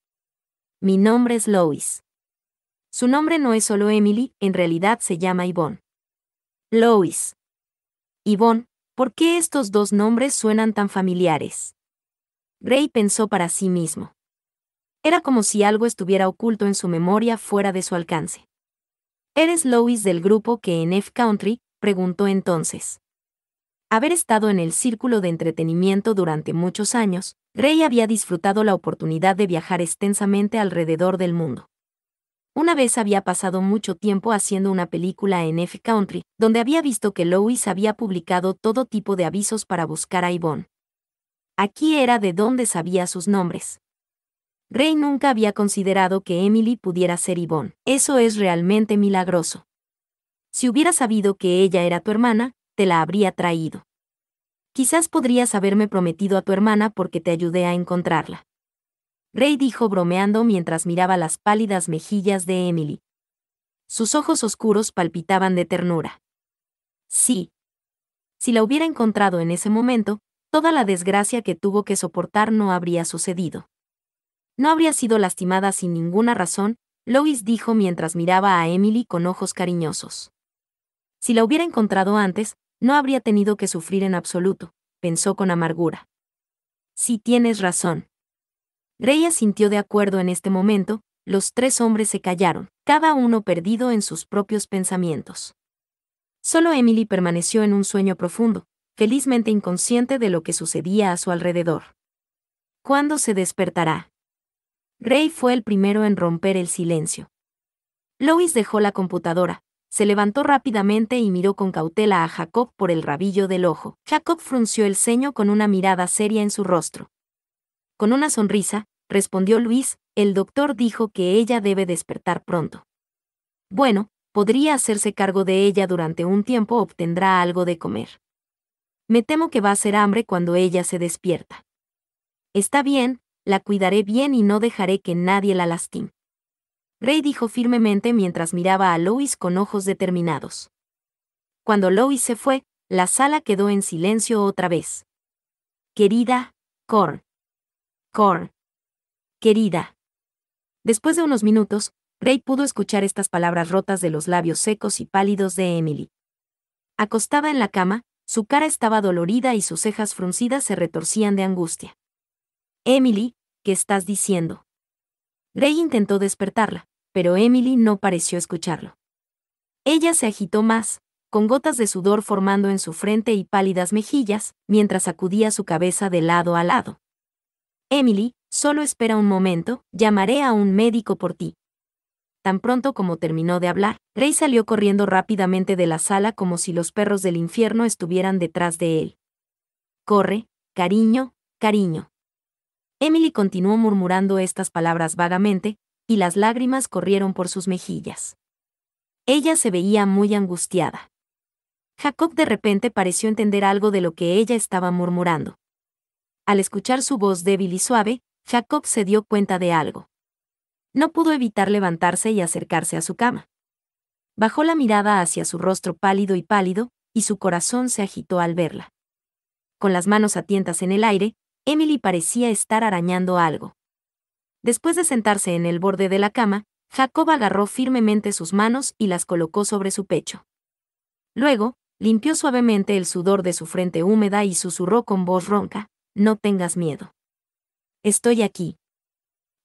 [SPEAKER 1] Mi nombre es Lois. Su nombre no es solo Emily, en realidad se llama Yvonne. Lois. Yvonne, ¿por qué estos dos nombres suenan tan familiares? Ray pensó para sí mismo. Era como si algo estuviera oculto en su memoria fuera de su alcance. ¿Eres Lois del grupo que en F-Country? preguntó entonces. Haber estado en el círculo de entretenimiento durante muchos años, Ray había disfrutado la oportunidad de viajar extensamente alrededor del mundo. Una vez había pasado mucho tiempo haciendo una película en F Country, donde había visto que Lois había publicado todo tipo de avisos para buscar a Yvonne. Aquí era de donde sabía sus nombres. Ray nunca había considerado que Emily pudiera ser Yvonne. Eso es realmente milagroso. Si hubiera sabido que ella era tu hermana, te la habría traído. Quizás podrías haberme prometido a tu hermana porque te ayudé a encontrarla. Rey dijo bromeando mientras miraba las pálidas mejillas de Emily. Sus ojos oscuros palpitaban de ternura. Sí. Si la hubiera encontrado en ese momento, toda la desgracia que tuvo que soportar no habría sucedido. No habría sido lastimada sin ninguna razón, Lois dijo mientras miraba a Emily con ojos cariñosos. Si la hubiera encontrado antes, no habría tenido que sufrir en absoluto, pensó con amargura. Sí tienes razón. Grey asintió de acuerdo en este momento, los tres hombres se callaron, cada uno perdido en sus propios pensamientos. Solo Emily permaneció en un sueño profundo, felizmente inconsciente de lo que sucedía a su alrededor. ¿Cuándo se despertará? Rey fue el primero en romper el silencio. Lois dejó la computadora, se levantó rápidamente y miró con cautela a Jacob por el rabillo del ojo. Jacob frunció el ceño con una mirada seria en su rostro. Con una sonrisa, respondió Luis, el doctor dijo que ella debe despertar pronto. Bueno, podría hacerse cargo de ella durante un tiempo, obtendrá algo de comer. Me temo que va a ser hambre cuando ella se despierta. Está bien, la cuidaré bien y no dejaré que nadie la lastime. Rey dijo firmemente mientras miraba a Luis con ojos determinados. Cuando Lois se fue, la sala quedó en silencio otra vez. Querida, Korn. Corn. Querida. Después de unos minutos, Ray pudo escuchar estas palabras rotas de los labios secos y pálidos de Emily. Acostada en la cama, su cara estaba dolorida y sus cejas fruncidas se retorcían de angustia. Emily, ¿qué estás diciendo? Ray intentó despertarla, pero Emily no pareció escucharlo. Ella se agitó más, con gotas de sudor formando en su frente y pálidas mejillas, mientras sacudía su cabeza de lado a lado. Emily, solo espera un momento, llamaré a un médico por ti. Tan pronto como terminó de hablar, Ray salió corriendo rápidamente de la sala como si los perros del infierno estuvieran detrás de él. Corre, cariño, cariño. Emily continuó murmurando estas palabras vagamente, y las lágrimas corrieron por sus mejillas. Ella se veía muy angustiada. Jacob de repente pareció entender algo de lo que ella estaba murmurando al escuchar su voz débil y suave, Jacob se dio cuenta de algo. No pudo evitar levantarse y acercarse a su cama. Bajó la mirada hacia su rostro pálido y pálido, y su corazón se agitó al verla. Con las manos atientas en el aire, Emily parecía estar arañando algo. Después de sentarse en el borde de la cama, Jacob agarró firmemente sus manos y las colocó sobre su pecho. Luego, limpió suavemente el sudor de su frente húmeda y susurró con voz ronca no tengas miedo. Estoy aquí.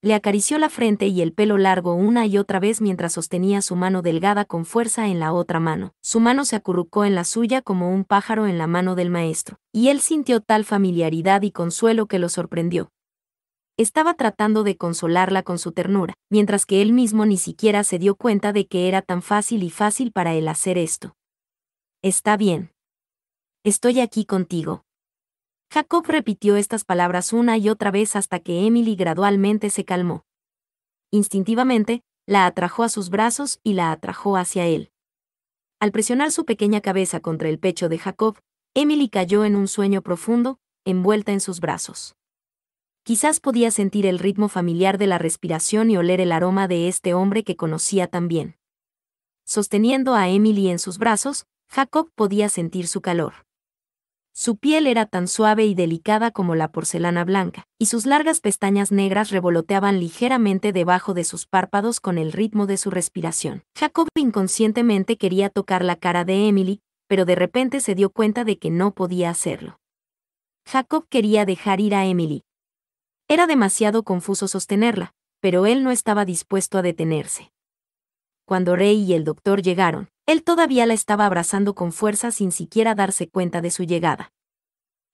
[SPEAKER 1] Le acarició la frente y el pelo largo una y otra vez mientras sostenía su mano delgada con fuerza en la otra mano. Su mano se acurrucó en la suya como un pájaro en la mano del maestro, y él sintió tal familiaridad y consuelo que lo sorprendió. Estaba tratando de consolarla con su ternura, mientras que él mismo ni siquiera se dio cuenta de que era tan fácil y fácil para él hacer esto. Está bien. Estoy aquí contigo. Jacob repitió estas palabras una y otra vez hasta que Emily gradualmente se calmó. Instintivamente, la atrajo a sus brazos y la atrajo hacia él. Al presionar su pequeña cabeza contra el pecho de Jacob, Emily cayó en un sueño profundo, envuelta en sus brazos. Quizás podía sentir el ritmo familiar de la respiración y oler el aroma de este hombre que conocía tan bien. Sosteniendo a Emily en sus brazos, Jacob podía sentir su calor. Su piel era tan suave y delicada como la porcelana blanca, y sus largas pestañas negras revoloteaban ligeramente debajo de sus párpados con el ritmo de su respiración. Jacob inconscientemente quería tocar la cara de Emily, pero de repente se dio cuenta de que no podía hacerlo. Jacob quería dejar ir a Emily. Era demasiado confuso sostenerla, pero él no estaba dispuesto a detenerse cuando Rey y el doctor llegaron, él todavía la estaba abrazando con fuerza sin siquiera darse cuenta de su llegada.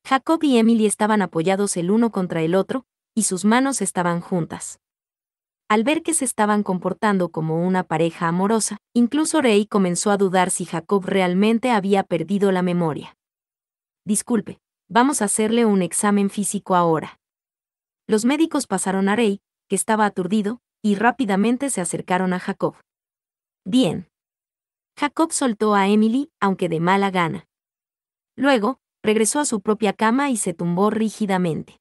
[SPEAKER 1] Jacob y Emily estaban apoyados el uno contra el otro, y sus manos estaban juntas. Al ver que se estaban comportando como una pareja amorosa, incluso Rey comenzó a dudar si Jacob realmente había perdido la memoria. Disculpe, vamos a hacerle un examen físico ahora. Los médicos pasaron a Rey, que estaba aturdido, y rápidamente se acercaron a Jacob. Bien. Jacob soltó a Emily, aunque de mala gana. Luego, regresó a su propia cama y se tumbó rígidamente.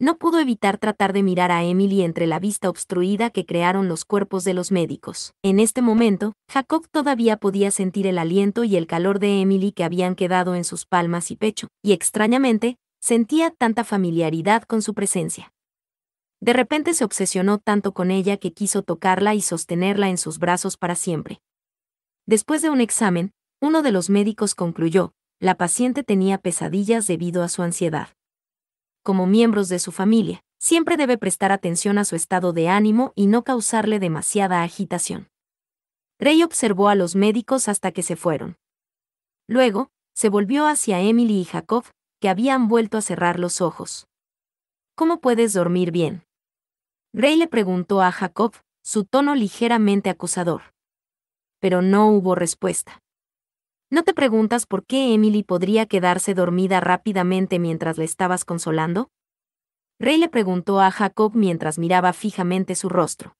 [SPEAKER 1] No pudo evitar tratar de mirar a Emily entre la vista obstruida que crearon los cuerpos de los médicos. En este momento, Jacob todavía podía sentir el aliento y el calor de Emily que habían quedado en sus palmas y pecho, y extrañamente, sentía tanta familiaridad con su presencia. De repente se obsesionó tanto con ella que quiso tocarla y sostenerla en sus brazos para siempre. Después de un examen, uno de los médicos concluyó, la paciente tenía pesadillas debido a su ansiedad. Como miembros de su familia, siempre debe prestar atención a su estado de ánimo y no causarle demasiada agitación. Rey observó a los médicos hasta que se fueron. Luego, se volvió hacia Emily y Jacob, que habían vuelto a cerrar los ojos. ¿Cómo puedes dormir bien? Rey le preguntó a Jacob, su tono ligeramente acusador. Pero no hubo respuesta. ¿No te preguntas por qué Emily podría quedarse dormida rápidamente mientras le estabas consolando? Rey le preguntó a Jacob mientras miraba fijamente su rostro.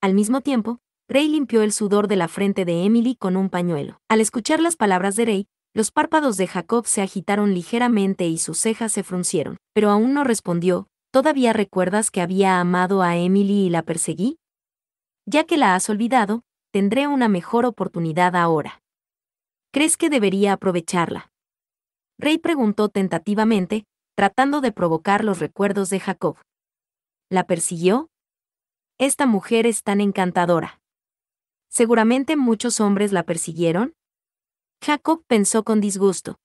[SPEAKER 1] Al mismo tiempo, Rey limpió el sudor de la frente de Emily con un pañuelo. Al escuchar las palabras de Rey, los párpados de Jacob se agitaron ligeramente y sus cejas se fruncieron, pero aún no respondió, ¿Todavía recuerdas que había amado a Emily y la perseguí? Ya que la has olvidado, tendré una mejor oportunidad ahora. ¿Crees que debería aprovecharla? Rey preguntó tentativamente, tratando de provocar los recuerdos de Jacob. ¿La persiguió? Esta mujer es tan encantadora. Seguramente muchos hombres la persiguieron. Jacob pensó con disgusto.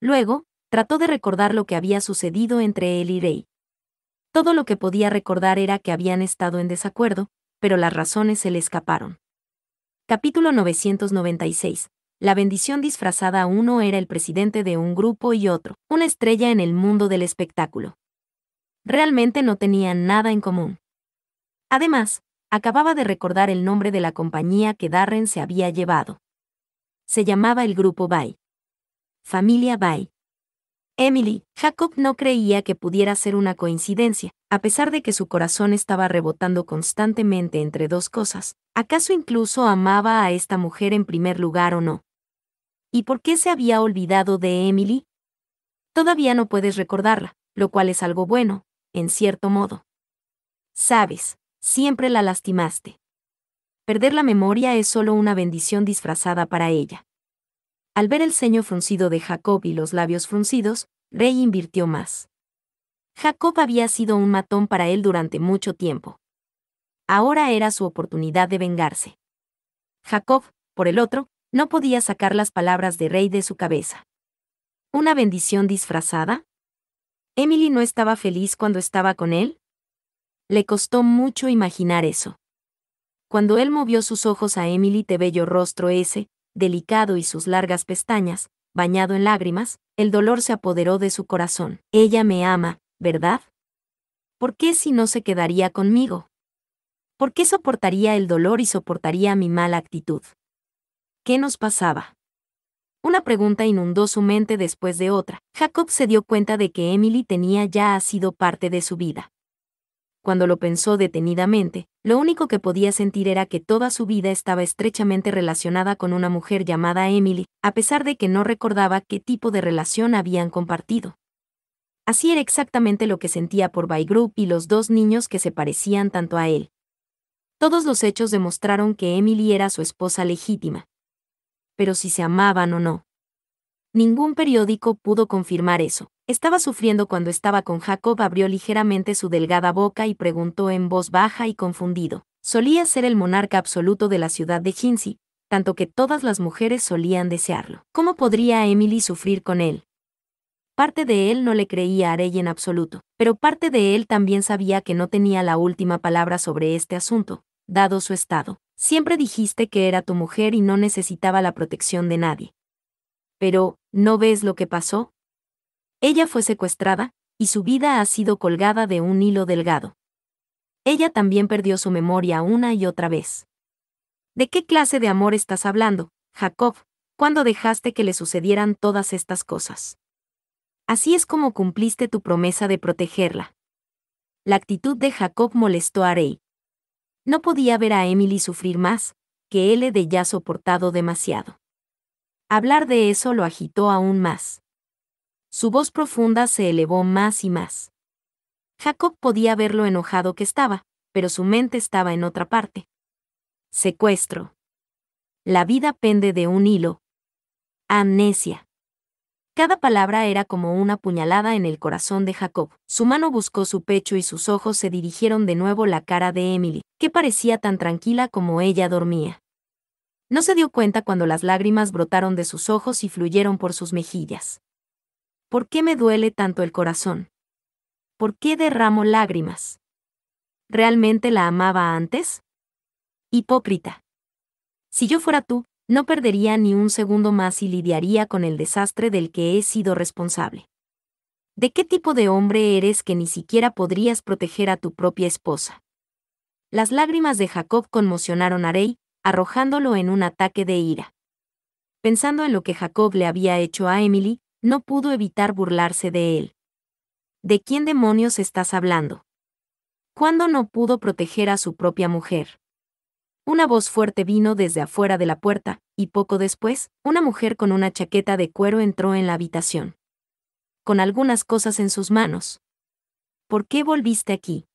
[SPEAKER 1] Luego, trató de recordar lo que había sucedido entre él y Rey. Todo lo que podía recordar era que habían estado en desacuerdo, pero las razones se le escaparon. Capítulo 996. La bendición disfrazada uno era el presidente de un grupo y otro, una estrella en el mundo del espectáculo. Realmente no tenían nada en común. Además, acababa de recordar el nombre de la compañía que Darren se había llevado. Se llamaba el grupo Bay. Familia Bay. Emily, Jacob no creía que pudiera ser una coincidencia, a pesar de que su corazón estaba rebotando constantemente entre dos cosas. ¿Acaso incluso amaba a esta mujer en primer lugar o no? ¿Y por qué se había olvidado de Emily? Todavía no puedes recordarla, lo cual es algo bueno, en cierto modo. Sabes, siempre la lastimaste. Perder la memoria es solo una bendición disfrazada para ella. Al ver el ceño fruncido de Jacob y los labios fruncidos, Rey invirtió más. Jacob había sido un matón para él durante mucho tiempo. Ahora era su oportunidad de vengarse. Jacob, por el otro, no podía sacar las palabras de Rey de su cabeza. ¿Una bendición disfrazada? ¿Emily no estaba feliz cuando estaba con él? Le costó mucho imaginar eso. Cuando él movió sus ojos a Emily te bello rostro ese, delicado y sus largas pestañas, bañado en lágrimas, el dolor se apoderó de su corazón. Ella me ama, ¿verdad? ¿Por qué si no se quedaría conmigo? ¿Por qué soportaría el dolor y soportaría mi mala actitud? ¿Qué nos pasaba? Una pregunta inundó su mente después de otra. Jacob se dio cuenta de que Emily tenía ya sido parte de su vida cuando lo pensó detenidamente, lo único que podía sentir era que toda su vida estaba estrechamente relacionada con una mujer llamada Emily, a pesar de que no recordaba qué tipo de relación habían compartido. Así era exactamente lo que sentía por Bygroup y los dos niños que se parecían tanto a él. Todos los hechos demostraron que Emily era su esposa legítima. Pero si se amaban o no. Ningún periódico pudo confirmar eso. Estaba sufriendo cuando estaba con Jacob, abrió ligeramente su delgada boca y preguntó en voz baja y confundido. Solía ser el monarca absoluto de la ciudad de Hinsey, tanto que todas las mujeres solían desearlo. ¿Cómo podría Emily sufrir con él? Parte de él no le creía a Arey en absoluto, pero parte de él también sabía que no tenía la última palabra sobre este asunto, dado su estado. Siempre dijiste que era tu mujer y no necesitaba la protección de nadie. Pero, ¿no ves lo que pasó? Ella fue secuestrada, y su vida ha sido colgada de un hilo delgado. Ella también perdió su memoria una y otra vez. ¿De qué clase de amor estás hablando, Jacob, cuando dejaste que le sucedieran todas estas cosas? Así es como cumpliste tu promesa de protegerla. La actitud de Jacob molestó a Rey. No podía ver a Emily sufrir más, que él de ya soportado demasiado. Hablar de eso lo agitó aún más. Su voz profunda se elevó más y más. Jacob podía ver lo enojado que estaba, pero su mente estaba en otra parte. Secuestro. La vida pende de un hilo. Amnesia. Cada palabra era como una puñalada en el corazón de Jacob. Su mano buscó su pecho y sus ojos se dirigieron de nuevo la cara de Emily, que parecía tan tranquila como ella dormía. No se dio cuenta cuando las lágrimas brotaron de sus ojos y fluyeron por sus mejillas. ¿Por qué me duele tanto el corazón? ¿Por qué derramo lágrimas? ¿Realmente la amaba antes? Hipócrita. Si yo fuera tú, no perdería ni un segundo más y lidiaría con el desastre del que he sido responsable. ¿De qué tipo de hombre eres que ni siquiera podrías proteger a tu propia esposa? Las lágrimas de Jacob conmocionaron a Rey, arrojándolo en un ataque de ira. Pensando en lo que Jacob le había hecho a Emily, no pudo evitar burlarse de él. ¿De quién demonios estás hablando? ¿Cuándo no pudo proteger a su propia mujer? Una voz fuerte vino desde afuera de la puerta, y poco después, una mujer con una chaqueta de cuero entró en la habitación. Con algunas cosas en sus manos. ¿Por qué volviste aquí?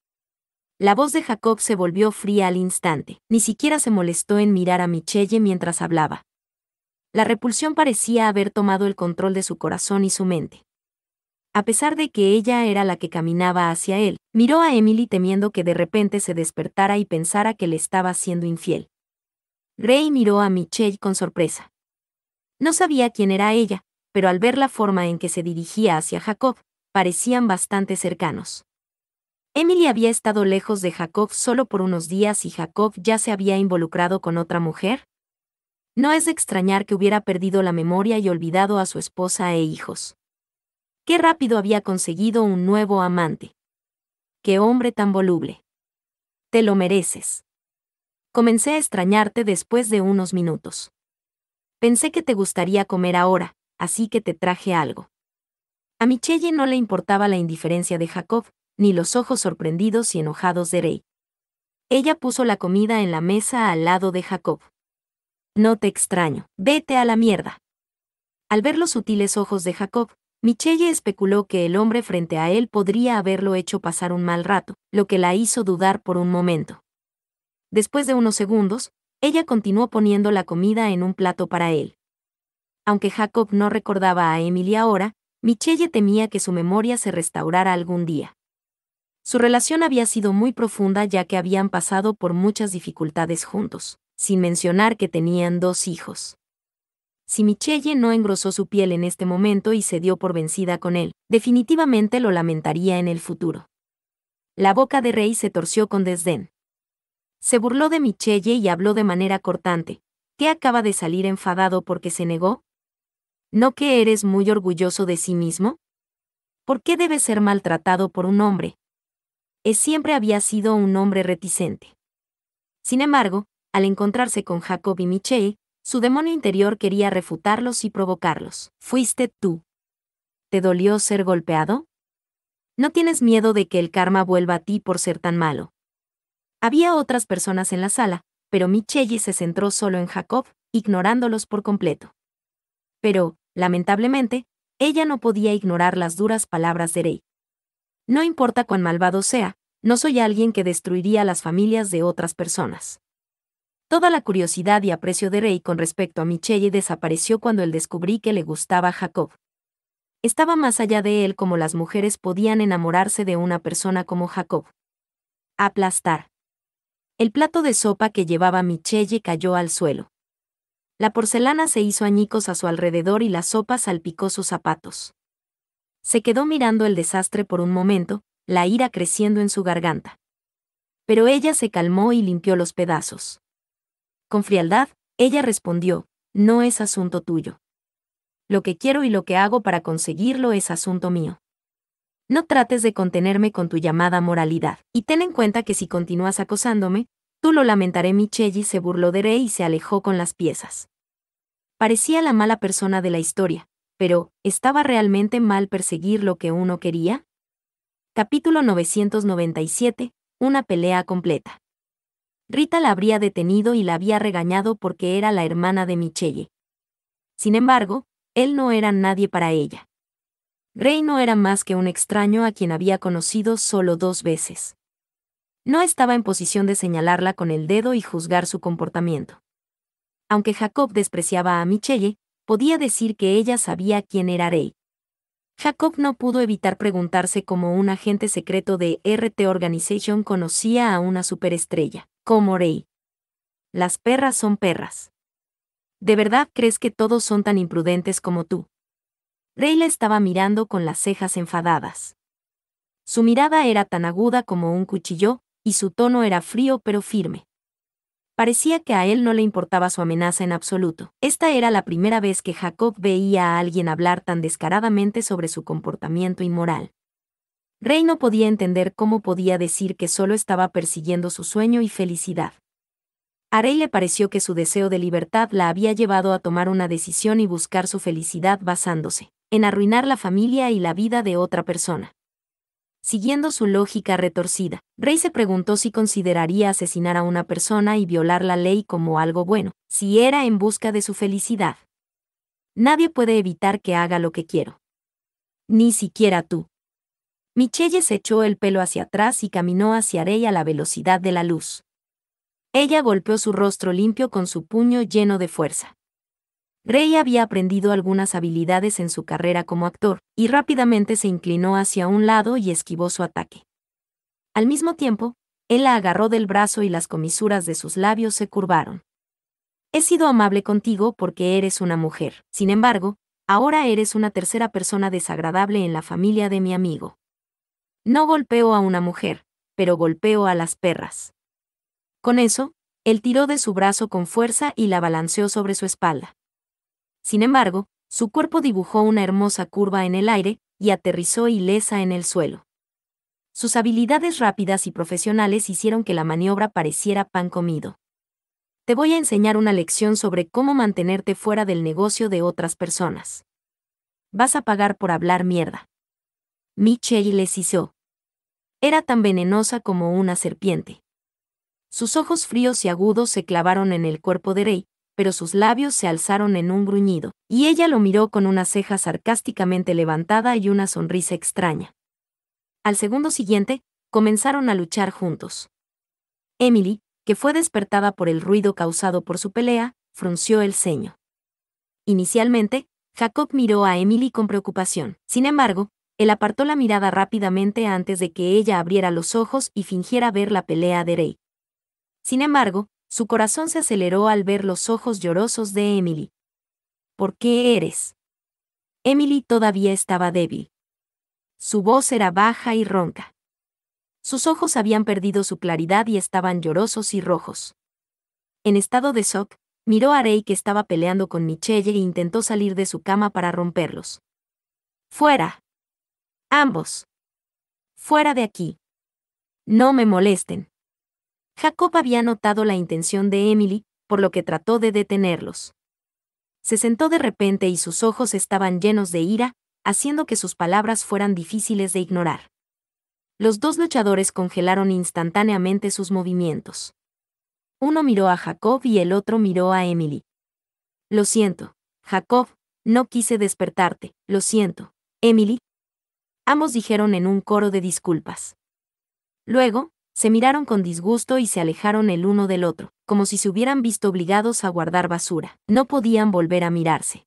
[SPEAKER 1] La voz de Jacob se volvió fría al instante, ni siquiera se molestó en mirar a Michelle mientras hablaba la repulsión parecía haber tomado el control de su corazón y su mente. A pesar de que ella era la que caminaba hacia él, miró a Emily temiendo que de repente se despertara y pensara que le estaba siendo infiel. Ray miró a Michelle con sorpresa. No sabía quién era ella, pero al ver la forma en que se dirigía hacia Jacob, parecían bastante cercanos. Emily había estado lejos de Jacob solo por unos días y Jacob ya se había involucrado con otra mujer. No es de extrañar que hubiera perdido la memoria y olvidado a su esposa e hijos. Qué rápido había conseguido un nuevo amante. Qué hombre tan voluble. Te lo mereces. Comencé a extrañarte después de unos minutos. Pensé que te gustaría comer ahora, así que te traje algo. A Michelle no le importaba la indiferencia de Jacob, ni los ojos sorprendidos y enojados de Rey. Ella puso la comida en la mesa al lado de Jacob. No te extraño, vete a la mierda. Al ver los sutiles ojos de Jacob, Michelle especuló que el hombre frente a él podría haberlo hecho pasar un mal rato, lo que la hizo dudar por un momento. Después de unos segundos, ella continuó poniendo la comida en un plato para él. Aunque Jacob no recordaba a Emily ahora, Michelle temía que su memoria se restaurara algún día. Su relación había sido muy profunda ya que habían pasado por muchas dificultades juntos sin mencionar que tenían dos hijos. Si Michelle no engrosó su piel en este momento y se dio por vencida con él, definitivamente lo lamentaría en el futuro. La boca de Rey se torció con desdén. Se burló de Michelle y habló de manera cortante. ¿Qué acaba de salir enfadado porque se negó? ¿No que eres muy orgulloso de sí mismo? ¿Por qué debes ser maltratado por un hombre? Es siempre había sido un hombre reticente. Sin embargo, al encontrarse con Jacob y Michelle, su demonio interior quería refutarlos y provocarlos. Fuiste tú. ¿Te dolió ser golpeado? ¿No tienes miedo de que el karma vuelva a ti por ser tan malo? Había otras personas en la sala, pero Michelle se centró solo en Jacob, ignorándolos por completo. Pero, lamentablemente, ella no podía ignorar las duras palabras de Rey. No importa cuán malvado sea, no soy alguien que destruiría las familias de otras personas. Toda la curiosidad y aprecio de Rey con respecto a Michelle desapareció cuando él descubrí que le gustaba Jacob. Estaba más allá de él como las mujeres podían enamorarse de una persona como Jacob. Aplastar. El plato de sopa que llevaba Michelle cayó al suelo. La porcelana se hizo añicos a su alrededor y la sopa salpicó sus zapatos. Se quedó mirando el desastre por un momento, la ira creciendo en su garganta. Pero ella se calmó y limpió los pedazos. Con frialdad, ella respondió, no es asunto tuyo. Lo que quiero y lo que hago para conseguirlo es asunto mío. No trates de contenerme con tu llamada moralidad, y ten en cuenta que si continúas acosándome, tú lo lamentaré. Michelli se burló de él y se alejó con las piezas. Parecía la mala persona de la historia, pero ¿estaba realmente mal perseguir lo que uno quería? Capítulo 997. Una pelea completa. Rita la habría detenido y la había regañado porque era la hermana de Michelle. Sin embargo, él no era nadie para ella. Rey no era más que un extraño a quien había conocido solo dos veces. No estaba en posición de señalarla con el dedo y juzgar su comportamiento. Aunque Jacob despreciaba a Michelle, podía decir que ella sabía quién era Rey. Jacob no pudo evitar preguntarse cómo un agente secreto de RT Organization conocía a una superestrella como rey. Las perras son perras. ¿De verdad crees que todos son tan imprudentes como tú? Rey la estaba mirando con las cejas enfadadas. Su mirada era tan aguda como un cuchillo, y su tono era frío pero firme. Parecía que a él no le importaba su amenaza en absoluto. Esta era la primera vez que Jacob veía a alguien hablar tan descaradamente sobre su comportamiento inmoral. Rey no podía entender cómo podía decir que solo estaba persiguiendo su sueño y felicidad. A Rey le pareció que su deseo de libertad la había llevado a tomar una decisión y buscar su felicidad basándose en arruinar la familia y la vida de otra persona. Siguiendo su lógica retorcida, Rey se preguntó si consideraría asesinar a una persona y violar la ley como algo bueno, si era en busca de su felicidad. Nadie puede evitar que haga lo que quiero. Ni siquiera tú. Michelle se echó el pelo hacia atrás y caminó hacia Rey a la velocidad de la luz. Ella golpeó su rostro limpio con su puño lleno de fuerza. Rey había aprendido algunas habilidades en su carrera como actor, y rápidamente se inclinó hacia un lado y esquivó su ataque. Al mismo tiempo, él la agarró del brazo y las comisuras de sus labios se curvaron. He sido amable contigo porque eres una mujer, sin embargo, ahora eres una tercera persona desagradable en la familia de mi amigo. No golpeo a una mujer, pero golpeo a las perras. Con eso, él tiró de su brazo con fuerza y la balanceó sobre su espalda. Sin embargo, su cuerpo dibujó una hermosa curva en el aire y aterrizó ilesa en el suelo. Sus habilidades rápidas y profesionales hicieron que la maniobra pareciera pan comido. Te voy a enseñar una lección sobre cómo mantenerte fuera del negocio de otras personas. Vas a pagar por hablar mierda. Michelle les hizo. Era tan venenosa como una serpiente. Sus ojos fríos y agudos se clavaron en el cuerpo de Rey, pero sus labios se alzaron en un gruñido, y ella lo miró con una ceja sarcásticamente levantada y una sonrisa extraña. Al segundo siguiente, comenzaron a luchar juntos. Emily, que fue despertada por el ruido causado por su pelea, frunció el ceño. Inicialmente, Jacob miró a Emily con preocupación. Sin embargo, él apartó la mirada rápidamente antes de que ella abriera los ojos y fingiera ver la pelea de Rey. Sin embargo, su corazón se aceleró al ver los ojos llorosos de Emily. ¿Por qué eres? Emily todavía estaba débil. Su voz era baja y ronca. Sus ojos habían perdido su claridad y estaban llorosos y rojos. En estado de shock, miró a Rey que estaba peleando con Michelle e intentó salir de su cama para romperlos. ¡Fuera! Ambos. Fuera de aquí. No me molesten. Jacob había notado la intención de Emily, por lo que trató de detenerlos. Se sentó de repente y sus ojos estaban llenos de ira, haciendo que sus palabras fueran difíciles de ignorar. Los dos luchadores congelaron instantáneamente sus movimientos. Uno miró a Jacob y el otro miró a Emily. Lo siento, Jacob, no quise despertarte, lo siento, Emily, ambos dijeron en un coro de disculpas. Luego, se miraron con disgusto y se alejaron el uno del otro, como si se hubieran visto obligados a guardar basura. No podían volver a mirarse.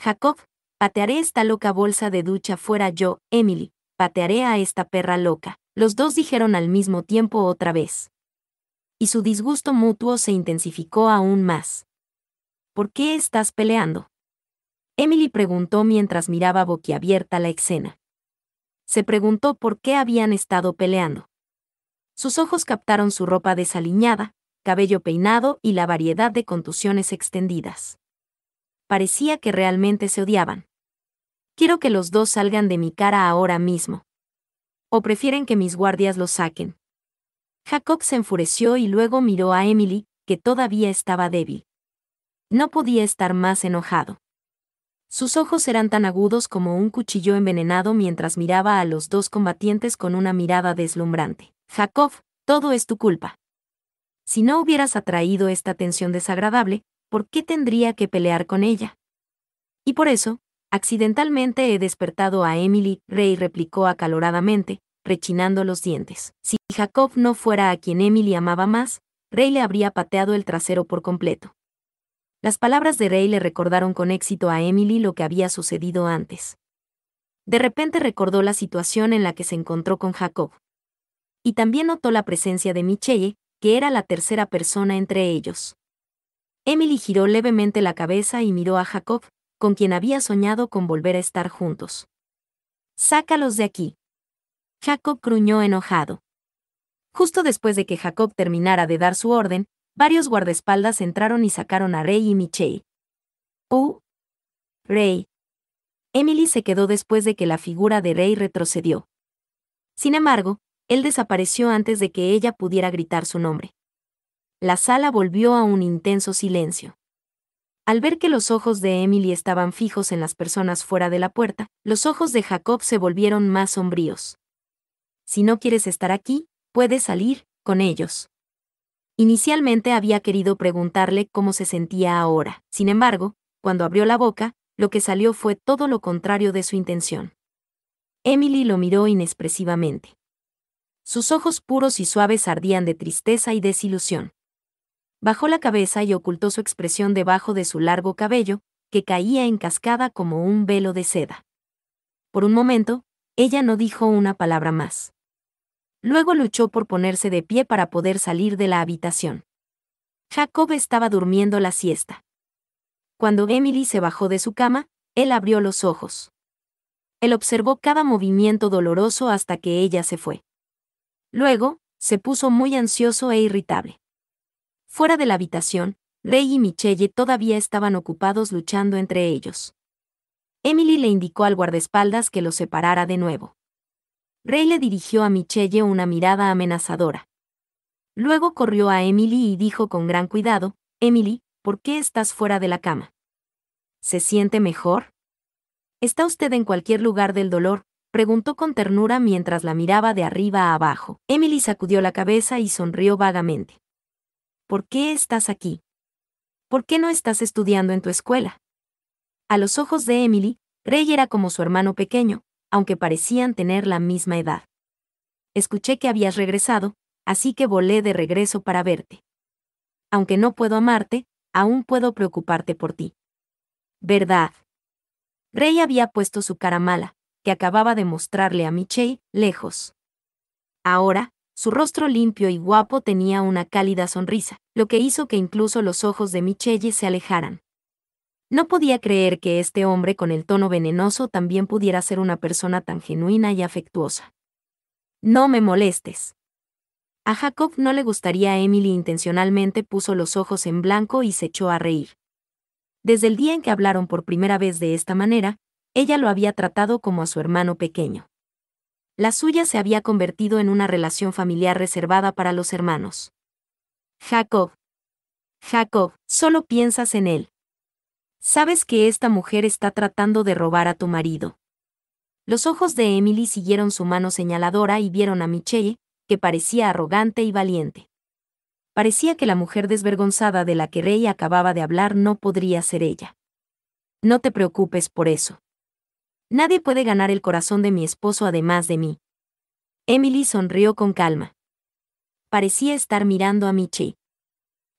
[SPEAKER 1] Jacob, patearé esta loca bolsa de ducha fuera yo, Emily, patearé a esta perra loca. Los dos dijeron al mismo tiempo otra vez. Y su disgusto mutuo se intensificó aún más. ¿Por qué estás peleando? Emily preguntó mientras miraba boquiabierta la escena se preguntó por qué habían estado peleando. Sus ojos captaron su ropa desaliñada, cabello peinado y la variedad de contusiones extendidas. Parecía que realmente se odiaban. Quiero que los dos salgan de mi cara ahora mismo. ¿O prefieren que mis guardias los saquen? Jacob se enfureció y luego miró a Emily, que todavía estaba débil. No podía estar más enojado. Sus ojos eran tan agudos como un cuchillo envenenado mientras miraba a los dos combatientes con una mirada deslumbrante. Jacob, todo es tu culpa. Si no hubieras atraído esta tensión desagradable, ¿por qué tendría que pelear con ella? Y por eso, accidentalmente he despertado a Emily, Rey replicó acaloradamente, rechinando los dientes. Si Jacob no fuera a quien Emily amaba más, Rey le habría pateado el trasero por completo. Las palabras de Rey le recordaron con éxito a Emily lo que había sucedido antes. De repente recordó la situación en la que se encontró con Jacob. Y también notó la presencia de Michelle, que era la tercera persona entre ellos. Emily giró levemente la cabeza y miró a Jacob, con quien había soñado con volver a estar juntos. Sácalos de aquí. Jacob gruñó enojado. Justo después de que Jacob terminara de dar su orden, Varios guardaespaldas entraron y sacaron a Rey y Michelle. «Oh, Rey. Emily se quedó después de que la figura de Rey retrocedió. Sin embargo, él desapareció antes de que ella pudiera gritar su nombre. La sala volvió a un intenso silencio. Al ver que los ojos de Emily estaban fijos en las personas fuera de la puerta, los ojos de Jacob se volvieron más sombríos. Si no quieres estar aquí, puedes salir, con ellos. Inicialmente había querido preguntarle cómo se sentía ahora, sin embargo, cuando abrió la boca, lo que salió fue todo lo contrario de su intención. Emily lo miró inexpresivamente. Sus ojos puros y suaves ardían de tristeza y desilusión. Bajó la cabeza y ocultó su expresión debajo de su largo cabello, que caía en cascada como un velo de seda. Por un momento, ella no dijo una palabra más. Luego luchó por ponerse de pie para poder salir de la habitación. Jacob estaba durmiendo la siesta. Cuando Emily se bajó de su cama, él abrió los ojos. Él observó cada movimiento doloroso hasta que ella se fue. Luego, se puso muy ansioso e irritable. Fuera de la habitación, Rey y Michelle todavía estaban ocupados luchando entre ellos. Emily le indicó al guardaespaldas que los separara de nuevo. Rey le dirigió a Michelle una mirada amenazadora. Luego corrió a Emily y dijo con gran cuidado, Emily, ¿por qué estás fuera de la cama? ¿Se siente mejor? ¿Está usted en cualquier lugar del dolor? preguntó con ternura mientras la miraba de arriba a abajo. Emily sacudió la cabeza y sonrió vagamente. ¿Por qué estás aquí? ¿Por qué no estás estudiando en tu escuela? A los ojos de Emily, Rey era como su hermano pequeño, aunque parecían tener la misma edad. Escuché que habías regresado, así que volé de regreso para verte. Aunque no puedo amarte, aún puedo preocuparte por ti. ¿Verdad? Rey había puesto su cara mala, que acababa de mostrarle a Michelle, lejos. Ahora, su rostro limpio y guapo tenía una cálida sonrisa, lo que hizo que incluso los ojos de Michelle se alejaran. No podía creer que este hombre con el tono venenoso también pudiera ser una persona tan genuina y afectuosa. No me molestes. A Jacob no le gustaría Emily intencionalmente puso los ojos en blanco y se echó a reír. Desde el día en que hablaron por primera vez de esta manera, ella lo había tratado como a su hermano pequeño. La suya se había convertido en una relación familiar reservada para los hermanos. Jacob. Jacob, solo piensas en él. Sabes que esta mujer está tratando de robar a tu marido. Los ojos de Emily siguieron su mano señaladora y vieron a Michelle, que parecía arrogante y valiente. Parecía que la mujer desvergonzada de la que Rey acababa de hablar no podría ser ella. No te preocupes por eso. Nadie puede ganar el corazón de mi esposo además de mí. Emily sonrió con calma. Parecía estar mirando a Michelle.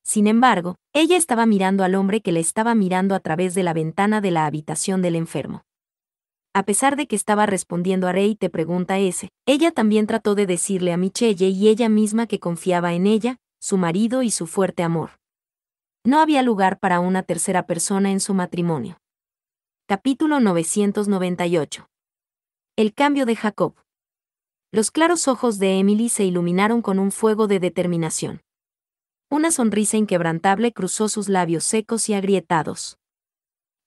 [SPEAKER 1] Sin embargo, ella estaba mirando al hombre que le estaba mirando a través de la ventana de la habitación del enfermo. A pesar de que estaba respondiendo a Rey te pregunta ese, ella también trató de decirle a Michelle y ella misma que confiaba en ella, su marido y su fuerte amor. No había lugar para una tercera persona en su matrimonio. Capítulo 998 El cambio de Jacob. Los claros ojos de Emily se iluminaron con un fuego de determinación una sonrisa inquebrantable cruzó sus labios secos y agrietados.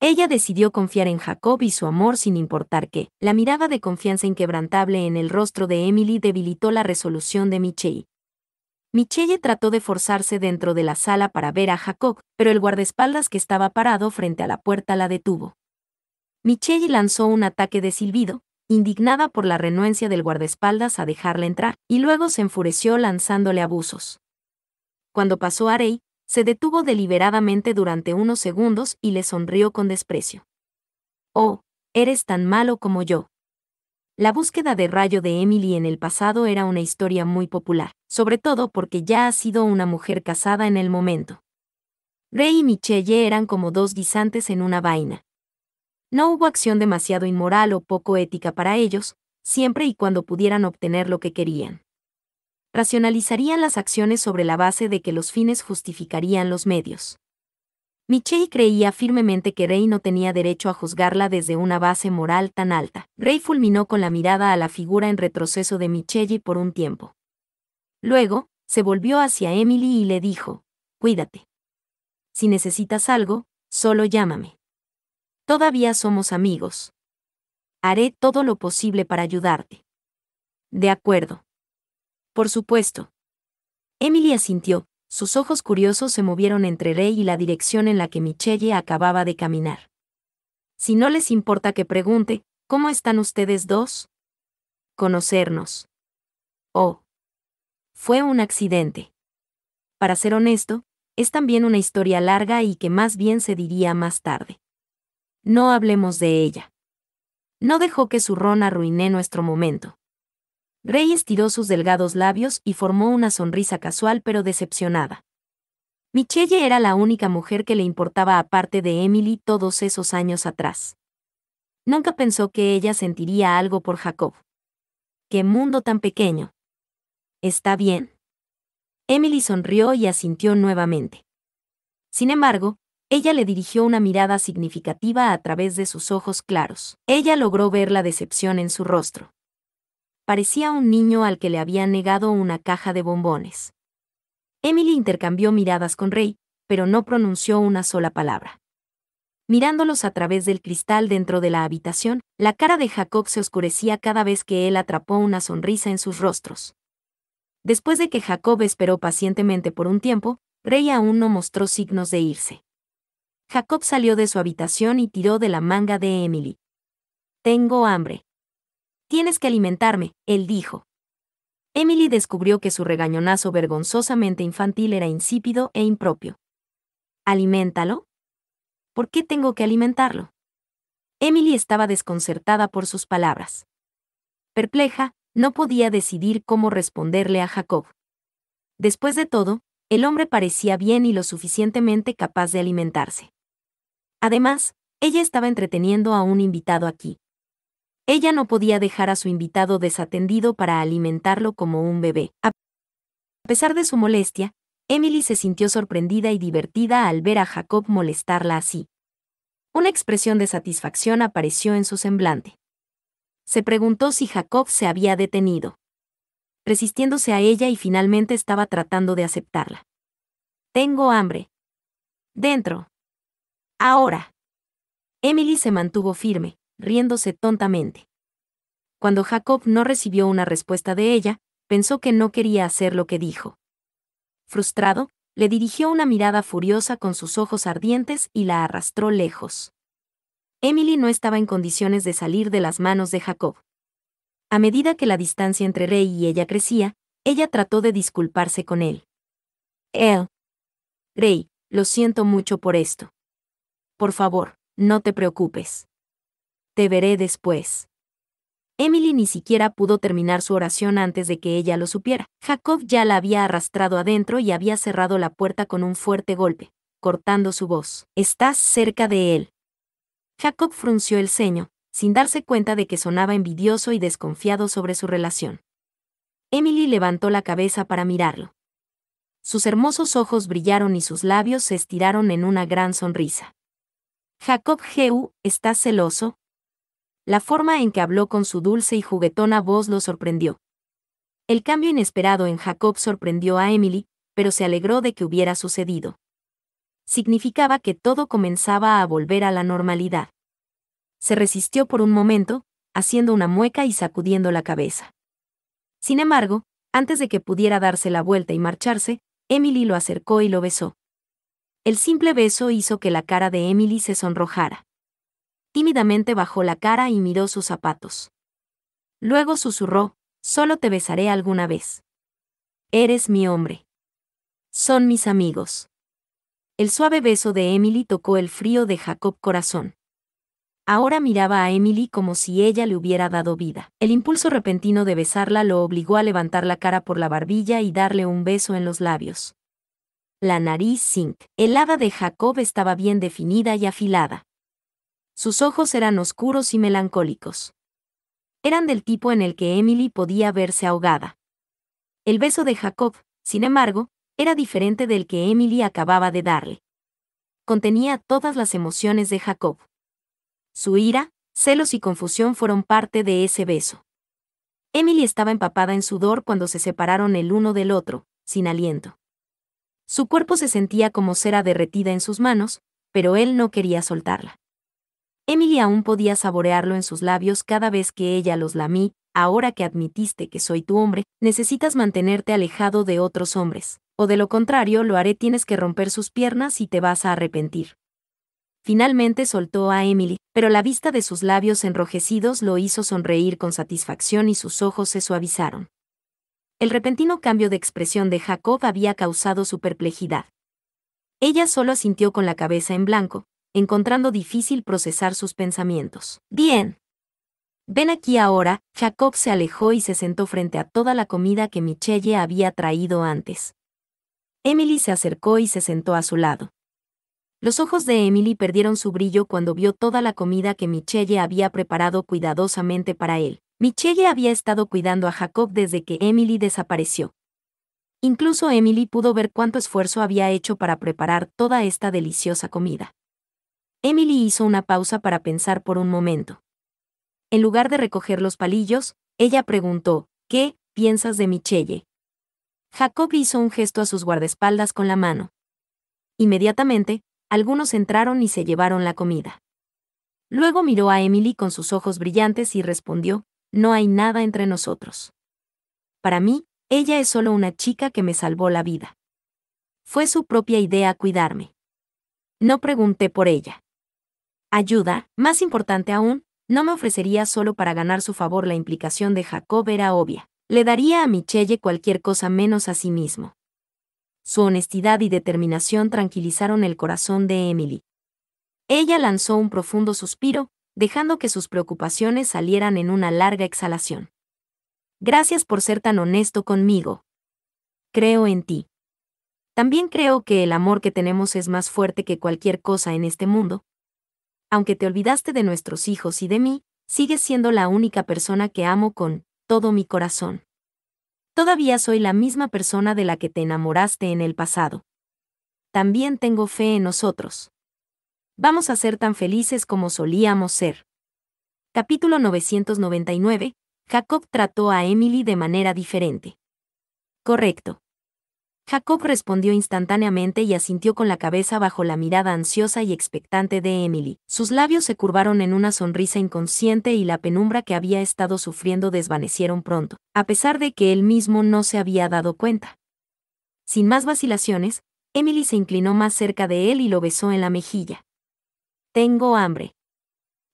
[SPEAKER 1] Ella decidió confiar en Jacob y su amor sin importar que, la mirada de confianza inquebrantable en el rostro de Emily debilitó la resolución de Michelle. Michelle trató de forzarse dentro de la sala para ver a Jacob, pero el guardaespaldas que estaba parado frente a la puerta la detuvo. Michelle lanzó un ataque de silbido, indignada por la renuencia del guardaespaldas a dejarla entrar, y luego se enfureció lanzándole abusos. Cuando pasó a Rey, se detuvo deliberadamente durante unos segundos y le sonrió con desprecio. Oh, eres tan malo como yo. La búsqueda de rayo de Emily en el pasado era una historia muy popular, sobre todo porque ya ha sido una mujer casada en el momento. Rey y Michelle eran como dos guisantes en una vaina. No hubo acción demasiado inmoral o poco ética para ellos, siempre y cuando pudieran obtener lo que querían racionalizarían las acciones sobre la base de que los fines justificarían los medios. Michelle creía firmemente que Rey no tenía derecho a juzgarla desde una base moral tan alta. Rey fulminó con la mirada a la figura en retroceso de Michelle por un tiempo. Luego, se volvió hacia Emily y le dijo, Cuídate. Si necesitas algo, solo llámame. Todavía somos amigos. Haré todo lo posible para ayudarte. De acuerdo. Por supuesto. Emily asintió, sus ojos curiosos se movieron entre Rey y la dirección en la que Michelle acababa de caminar. Si no les importa que pregunte, ¿cómo están ustedes dos? Conocernos. Oh. Fue un accidente. Para ser honesto, es también una historia larga y que más bien se diría más tarde. No hablemos de ella. No dejó que su ron arruiné nuestro momento. Rey estiró sus delgados labios y formó una sonrisa casual pero decepcionada. Michelle era la única mujer que le importaba aparte de Emily todos esos años atrás. Nunca pensó que ella sentiría algo por Jacob. ¡Qué mundo tan pequeño! Está bien. Emily sonrió y asintió nuevamente. Sin embargo, ella le dirigió una mirada significativa a través de sus ojos claros. Ella logró ver la decepción en su rostro. Parecía un niño al que le habían negado una caja de bombones. Emily intercambió miradas con Rey, pero no pronunció una sola palabra. Mirándolos a través del cristal dentro de la habitación, la cara de Jacob se oscurecía cada vez que él atrapó una sonrisa en sus rostros. Después de que Jacob esperó pacientemente por un tiempo, Rey aún no mostró signos de irse. Jacob salió de su habitación y tiró de la manga de Emily. Tengo hambre. Tienes que alimentarme, él dijo. Emily descubrió que su regañonazo vergonzosamente infantil era insípido e impropio. ¿Aliméntalo? ¿Por qué tengo que alimentarlo? Emily estaba desconcertada por sus palabras. Perpleja, no podía decidir cómo responderle a Jacob. Después de todo, el hombre parecía bien y lo suficientemente capaz de alimentarse. Además, ella estaba entreteniendo a un invitado aquí. Ella no podía dejar a su invitado desatendido para alimentarlo como un bebé. A pesar de su molestia, Emily se sintió sorprendida y divertida al ver a Jacob molestarla así. Una expresión de satisfacción apareció en su semblante. Se preguntó si Jacob se había detenido. Resistiéndose a ella y finalmente estaba tratando de aceptarla. Tengo hambre. Dentro. Ahora. Emily se mantuvo firme, riéndose tontamente. Cuando Jacob no recibió una respuesta de ella, pensó que no quería hacer lo que dijo. Frustrado, le dirigió una mirada furiosa con sus ojos ardientes y la arrastró lejos. Emily no estaba en condiciones de salir de las manos de Jacob. A medida que la distancia entre Rey y ella crecía, ella trató de disculparse con él. Él. Rey, lo siento mucho por esto. Por favor, no te preocupes. Te veré después. Emily ni siquiera pudo terminar su oración antes de que ella lo supiera. Jacob ya la había arrastrado adentro y había cerrado la puerta con un fuerte golpe, cortando su voz. Estás cerca de él. Jacob frunció el ceño, sin darse cuenta de que sonaba envidioso y desconfiado sobre su relación. Emily levantó la cabeza para mirarlo. Sus hermosos ojos brillaron y sus labios se estiraron en una gran sonrisa. Jacob Geu, ¿estás celoso? la forma en que habló con su dulce y juguetona voz lo sorprendió. El cambio inesperado en Jacob sorprendió a Emily, pero se alegró de que hubiera sucedido. Significaba que todo comenzaba a volver a la normalidad. Se resistió por un momento, haciendo una mueca y sacudiendo la cabeza. Sin embargo, antes de que pudiera darse la vuelta y marcharse, Emily lo acercó y lo besó. El simple beso hizo que la cara de Emily se sonrojara tímidamente bajó la cara y miró sus zapatos. Luego susurró, solo te besaré alguna vez. Eres mi hombre. Son mis amigos. El suave beso de Emily tocó el frío de Jacob Corazón. Ahora miraba a Emily como si ella le hubiera dado vida. El impulso repentino de besarla lo obligó a levantar la cara por la barbilla y darle un beso en los labios. La nariz zinc, hada de Jacob estaba bien definida y afilada. Sus ojos eran oscuros y melancólicos. Eran del tipo en el que Emily podía verse ahogada. El beso de Jacob, sin embargo, era diferente del que Emily acababa de darle. Contenía todas las emociones de Jacob. Su ira, celos y confusión fueron parte de ese beso. Emily estaba empapada en sudor cuando se separaron el uno del otro, sin aliento. Su cuerpo se sentía como cera derretida en sus manos, pero él no quería soltarla. Emily aún podía saborearlo en sus labios cada vez que ella los lamí, ahora que admitiste que soy tu hombre, necesitas mantenerte alejado de otros hombres, o de lo contrario lo haré tienes que romper sus piernas y te vas a arrepentir. Finalmente soltó a Emily, pero la vista de sus labios enrojecidos lo hizo sonreír con satisfacción y sus ojos se suavizaron. El repentino cambio de expresión de Jacob había causado su perplejidad. Ella solo asintió con la cabeza en blanco, encontrando difícil procesar sus pensamientos. Bien. Ven aquí ahora, Jacob se alejó y se sentó frente a toda la comida que Michelle había traído antes. Emily se acercó y se sentó a su lado. Los ojos de Emily perdieron su brillo cuando vio toda la comida que Michelle había preparado cuidadosamente para él. Michelle había estado cuidando a Jacob desde que Emily desapareció. Incluso Emily pudo ver cuánto esfuerzo había hecho para preparar toda esta deliciosa comida. Emily hizo una pausa para pensar por un momento. En lugar de recoger los palillos, ella preguntó, ¿Qué piensas de Michelle? Jacob hizo un gesto a sus guardaespaldas con la mano. Inmediatamente, algunos entraron y se llevaron la comida. Luego miró a Emily con sus ojos brillantes y respondió, No hay nada entre nosotros. Para mí, ella es solo una chica que me salvó la vida. Fue su propia idea cuidarme. No pregunté por ella. Ayuda, más importante aún, no me ofrecería solo para ganar su favor la implicación de Jacob era obvia. Le daría a Michelle cualquier cosa menos a sí mismo. Su honestidad y determinación tranquilizaron el corazón de Emily. Ella lanzó un profundo suspiro, dejando que sus preocupaciones salieran en una larga exhalación. Gracias por ser tan honesto conmigo. Creo en ti. También creo que el amor que tenemos es más fuerte que cualquier cosa en este mundo, aunque te olvidaste de nuestros hijos y de mí, sigues siendo la única persona que amo con todo mi corazón. Todavía soy la misma persona de la que te enamoraste en el pasado. También tengo fe en nosotros. Vamos a ser tan felices como solíamos ser. Capítulo 999. Jacob trató a Emily de manera diferente. Correcto. Jacob respondió instantáneamente y asintió con la cabeza bajo la mirada ansiosa y expectante de Emily. Sus labios se curvaron en una sonrisa inconsciente y la penumbra que había estado sufriendo desvanecieron pronto, a pesar de que él mismo no se había dado cuenta. Sin más vacilaciones, Emily se inclinó más cerca de él y lo besó en la mejilla. Tengo hambre.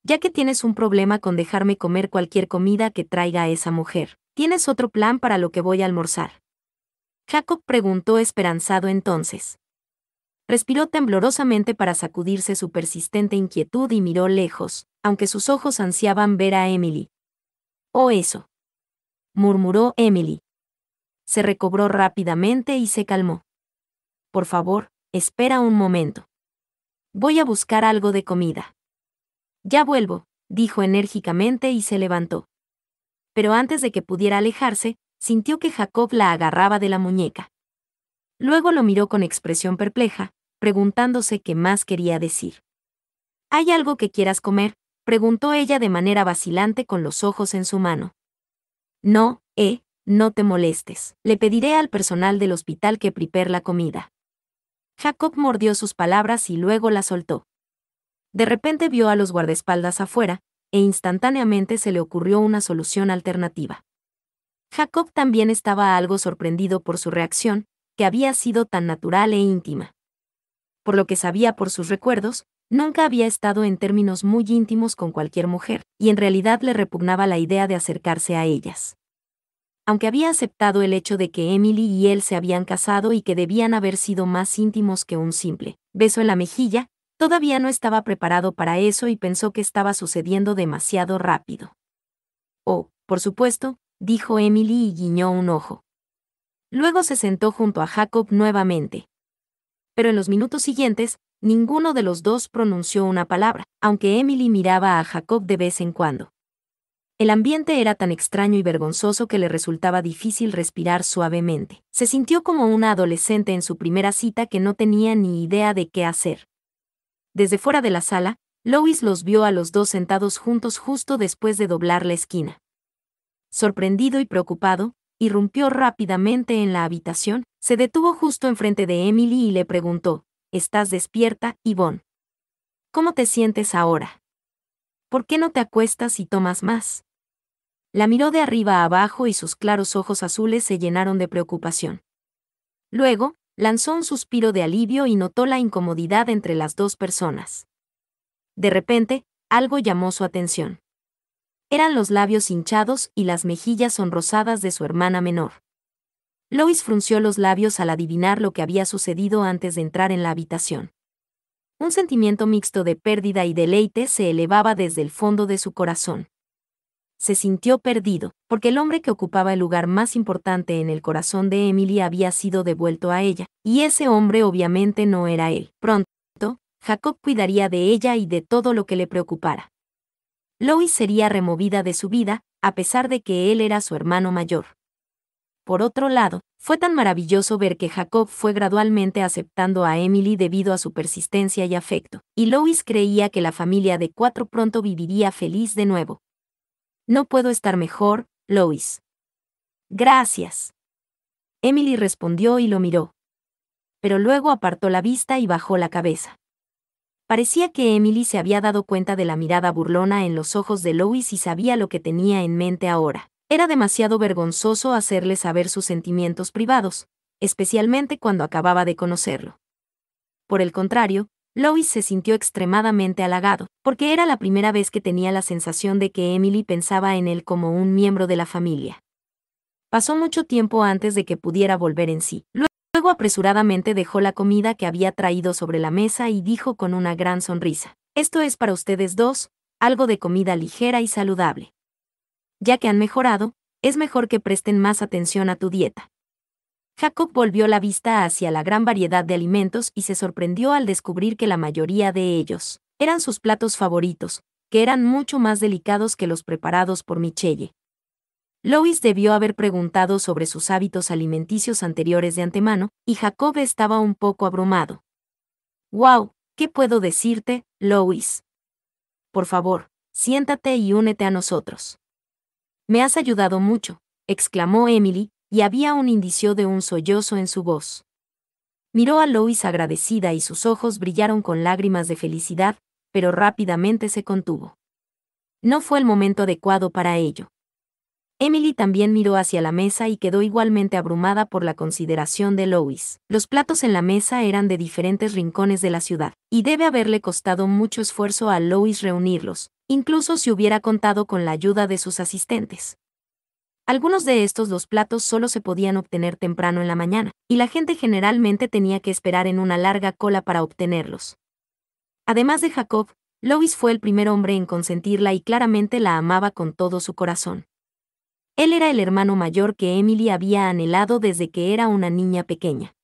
[SPEAKER 1] Ya que tienes un problema con dejarme comer cualquier comida que traiga a esa mujer, tienes otro plan para lo que voy a almorzar. Jacob preguntó esperanzado entonces. Respiró temblorosamente para sacudirse su persistente inquietud y miró lejos, aunque sus ojos ansiaban ver a Emily. Oh eso. murmuró Emily. Se recobró rápidamente y se calmó. Por favor, espera un momento. Voy a buscar algo de comida. Ya vuelvo, dijo enérgicamente y se levantó. Pero antes de que pudiera alejarse, sintió que Jacob la agarraba de la muñeca. Luego lo miró con expresión perpleja, preguntándose qué más quería decir. ¿Hay algo que quieras comer? preguntó ella de manera vacilante con los ojos en su mano. No, eh, no te molestes. Le pediré al personal del hospital que prepare la comida. Jacob mordió sus palabras y luego la soltó. De repente vio a los guardaespaldas afuera, e instantáneamente se le ocurrió una solución alternativa. Jacob también estaba algo sorprendido por su reacción, que había sido tan natural e íntima. Por lo que sabía por sus recuerdos, nunca había estado en términos muy íntimos con cualquier mujer, y en realidad le repugnaba la idea de acercarse a ellas. Aunque había aceptado el hecho de que Emily y él se habían casado y que debían haber sido más íntimos que un simple beso en la mejilla, todavía no estaba preparado para eso y pensó que estaba sucediendo demasiado rápido. O, oh, por supuesto, dijo Emily y guiñó un ojo. Luego se sentó junto a Jacob nuevamente. Pero en los minutos siguientes, ninguno de los dos pronunció una palabra, aunque Emily miraba a Jacob de vez en cuando. El ambiente era tan extraño y vergonzoso que le resultaba difícil respirar suavemente. Se sintió como una adolescente en su primera cita que no tenía ni idea de qué hacer. Desde fuera de la sala, Lois los vio a los dos sentados juntos justo después de doblar la esquina sorprendido y preocupado, irrumpió rápidamente en la habitación, se detuvo justo enfrente de Emily y le preguntó, ¿Estás despierta, Yvonne? ¿Cómo te sientes ahora? ¿Por qué no te acuestas y tomas más? La miró de arriba a abajo y sus claros ojos azules se llenaron de preocupación. Luego, lanzó un suspiro de alivio y notó la incomodidad entre las dos personas. De repente, algo llamó su atención eran los labios hinchados y las mejillas sonrosadas de su hermana menor. Lois frunció los labios al adivinar lo que había sucedido antes de entrar en la habitación. Un sentimiento mixto de pérdida y deleite se elevaba desde el fondo de su corazón. Se sintió perdido, porque el hombre que ocupaba el lugar más importante en el corazón de Emily había sido devuelto a ella, y ese hombre obviamente no era él. Pronto, Jacob cuidaría de ella y de todo lo que le preocupara. Lois sería removida de su vida, a pesar de que él era su hermano mayor. Por otro lado, fue tan maravilloso ver que Jacob fue gradualmente aceptando a Emily debido a su persistencia y afecto, y Lois creía que la familia de cuatro pronto viviría feliz de nuevo. No puedo estar mejor, Lois. Gracias. Emily respondió y lo miró. Pero luego apartó la vista y bajó la cabeza. Parecía que Emily se había dado cuenta de la mirada burlona en los ojos de Lois y sabía lo que tenía en mente ahora. Era demasiado vergonzoso hacerle saber sus sentimientos privados, especialmente cuando acababa de conocerlo. Por el contrario, Lois se sintió extremadamente halagado, porque era la primera vez que tenía la sensación de que Emily pensaba en él como un miembro de la familia. Pasó mucho tiempo antes de que pudiera volver en sí. Luego apresuradamente dejó la comida que había traído sobre la mesa y dijo con una gran sonrisa, Esto es para ustedes dos, algo de comida ligera y saludable. Ya que han mejorado, es mejor que presten más atención a tu dieta. Jacob volvió la vista hacia la gran variedad de alimentos y se sorprendió al descubrir que la mayoría de ellos eran sus platos favoritos, que eran mucho más delicados que los preparados por Michelle, Lois debió haber preguntado sobre sus hábitos alimenticios anteriores de antemano, y Jacob estaba un poco abrumado. ¡Wow! ¿Qué puedo decirte, Lois? Por favor, siéntate y únete a nosotros. Me has ayudado mucho, exclamó Emily, y había un indicio de un sollozo en su voz. Miró a Lois agradecida y sus ojos brillaron con lágrimas de felicidad, pero rápidamente se contuvo. No fue el momento adecuado para ello. Emily también miró hacia la mesa y quedó igualmente abrumada por la consideración de Lois. Los platos en la mesa eran de diferentes rincones de la ciudad, y debe haberle costado mucho esfuerzo a Lois reunirlos, incluso si hubiera contado con la ayuda de sus asistentes. Algunos de estos dos platos solo se podían obtener temprano en la mañana, y la gente generalmente tenía que esperar en una larga cola para obtenerlos. Además de Jacob, Lois fue el primer hombre en consentirla y claramente la amaba con todo su corazón. Él era el hermano mayor que Emily había anhelado desde que era una niña pequeña.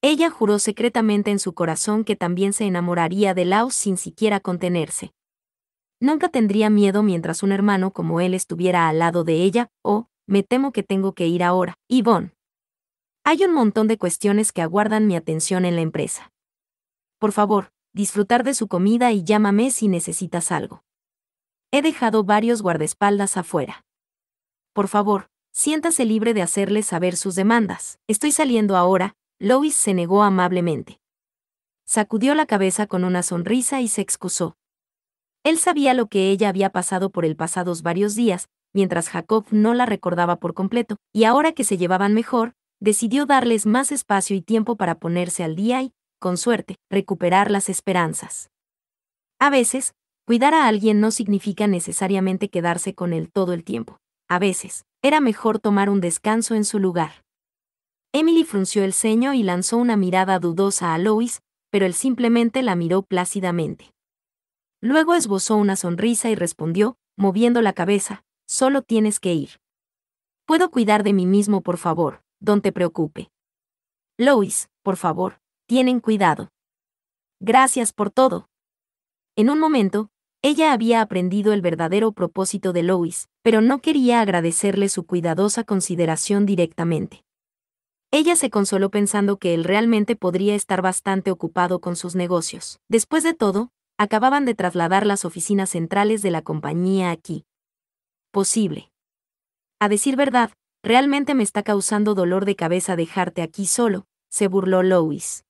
[SPEAKER 1] Ella juró secretamente en su corazón que también se enamoraría de Laos sin siquiera contenerse. Nunca tendría miedo mientras un hermano como él estuviera al lado de ella, o, oh, me temo que tengo que ir ahora, Yvonne. Hay un montón de cuestiones que aguardan mi atención en la empresa. Por favor, disfrutar de su comida y llámame si necesitas algo. He dejado varios guardaespaldas afuera. Por favor, siéntase libre de hacerle saber sus demandas. Estoy saliendo ahora, Lois se negó amablemente. Sacudió la cabeza con una sonrisa y se excusó. Él sabía lo que ella había pasado por el pasados varios días, mientras Jacob no la recordaba por completo, y ahora que se llevaban mejor, decidió darles más espacio y tiempo para ponerse al día y, con suerte, recuperar las esperanzas. A veces, cuidar a alguien no significa necesariamente quedarse con él todo el tiempo. A veces, era mejor tomar un descanso en su lugar. Emily frunció el ceño y lanzó una mirada dudosa a Lois, pero él simplemente la miró plácidamente. Luego esbozó una sonrisa y respondió, moviendo la cabeza, solo tienes que ir. Puedo cuidar de mí mismo, por favor, don te preocupe. Lois, por favor, tienen cuidado. Gracias por todo. En un momento, ella había aprendido el verdadero propósito de Lois, pero no quería agradecerle su cuidadosa consideración directamente. Ella se consoló pensando que él realmente podría estar bastante ocupado con sus negocios. Después de todo, acababan de trasladar las oficinas centrales de la compañía aquí. Posible. A decir verdad, realmente me está causando dolor de cabeza dejarte aquí solo, se burló Lois.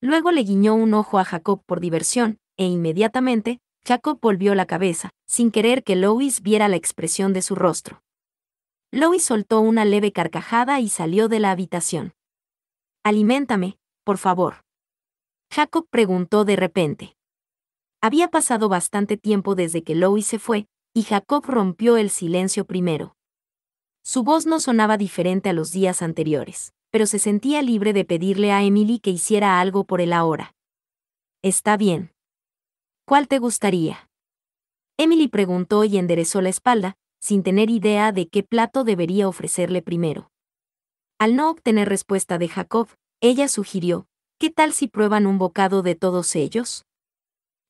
[SPEAKER 1] Luego le guiñó un ojo a Jacob por diversión, e inmediatamente, Jacob volvió la cabeza, sin querer que Lois viera la expresión de su rostro. Lois soltó una leve carcajada y salió de la habitación. Aliméntame, por favor. Jacob preguntó de repente. Había pasado bastante tiempo desde que Lois se fue, y Jacob rompió el silencio primero. Su voz no sonaba diferente a los días anteriores, pero se sentía libre de pedirle a Emily que hiciera algo por él ahora. Está bien. ¿Cuál te gustaría? Emily preguntó y enderezó la espalda, sin tener idea de qué plato debería ofrecerle primero. Al no obtener respuesta de Jacob, ella sugirió, ¿qué tal si prueban un bocado de todos ellos?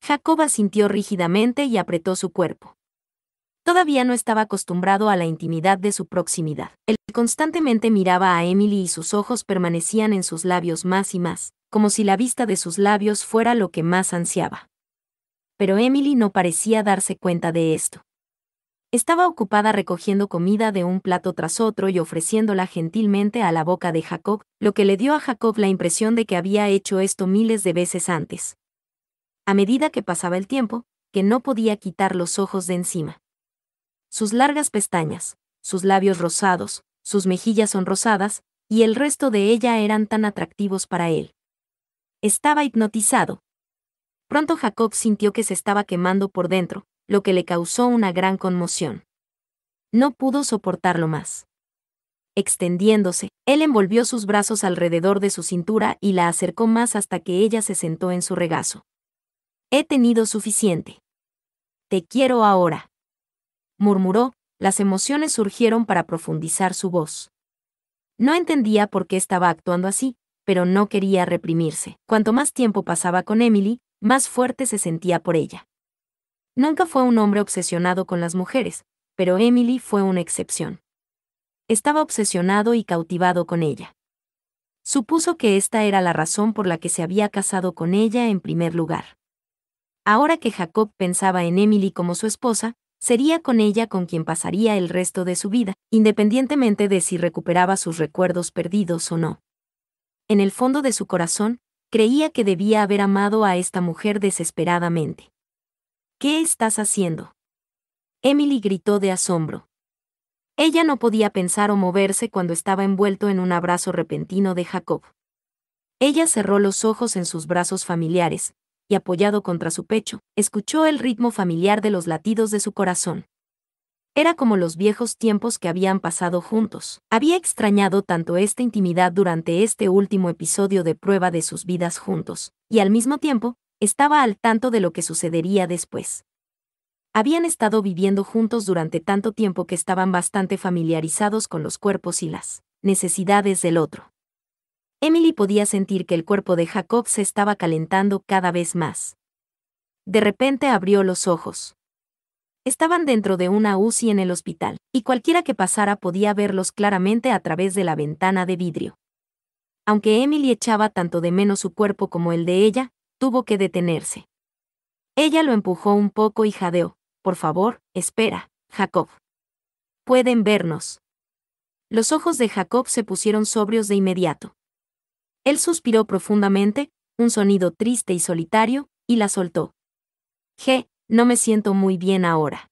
[SPEAKER 1] Jacob asintió rígidamente y apretó su cuerpo. Todavía no estaba acostumbrado a la intimidad de su proximidad. Él constantemente miraba a Emily y sus ojos permanecían en sus labios más y más, como si la vista de sus labios fuera lo que más ansiaba pero Emily no parecía darse cuenta de esto. Estaba ocupada recogiendo comida de un plato tras otro y ofreciéndola gentilmente a la boca de Jacob, lo que le dio a Jacob la impresión de que había hecho esto miles de veces antes. A medida que pasaba el tiempo, que no podía quitar los ojos de encima. Sus largas pestañas, sus labios rosados, sus mejillas sonrosadas, y el resto de ella eran tan atractivos para él. Estaba hipnotizado, Pronto Jacob sintió que se estaba quemando por dentro, lo que le causó una gran conmoción. No pudo soportarlo más. Extendiéndose, él envolvió sus brazos alrededor de su cintura y la acercó más hasta que ella se sentó en su regazo. He tenido suficiente. Te quiero ahora. Murmuró, las emociones surgieron para profundizar su voz. No entendía por qué estaba actuando así, pero no quería reprimirse. Cuanto más tiempo pasaba con Emily, más fuerte se sentía por ella. Nunca fue un hombre obsesionado con las mujeres, pero Emily fue una excepción. Estaba obsesionado y cautivado con ella. Supuso que esta era la razón por la que se había casado con ella en primer lugar. Ahora que Jacob pensaba en Emily como su esposa, sería con ella con quien pasaría el resto de su vida, independientemente de si recuperaba sus recuerdos perdidos o no. En el fondo de su corazón, Creía que debía haber amado a esta mujer desesperadamente. ¿Qué estás haciendo? Emily gritó de asombro. Ella no podía pensar o moverse cuando estaba envuelto en un abrazo repentino de Jacob. Ella cerró los ojos en sus brazos familiares, y apoyado contra su pecho, escuchó el ritmo familiar de los latidos de su corazón. Era como los viejos tiempos que habían pasado juntos. Había extrañado tanto esta intimidad durante este último episodio de prueba de sus vidas juntos, y al mismo tiempo, estaba al tanto de lo que sucedería después. Habían estado viviendo juntos durante tanto tiempo que estaban bastante familiarizados con los cuerpos y las necesidades del otro. Emily podía sentir que el cuerpo de Jacob se estaba calentando cada vez más. De repente abrió los ojos. Estaban dentro de una UCI en el hospital, y cualquiera que pasara podía verlos claramente a través de la ventana de vidrio. Aunque Emily echaba tanto de menos su cuerpo como el de ella, tuvo que detenerse. Ella lo empujó un poco y jadeó. Por favor, espera, Jacob. Pueden vernos. Los ojos de Jacob se pusieron sobrios de inmediato. Él suspiró profundamente, un sonido triste y solitario, y la soltó. G no me siento muy bien ahora.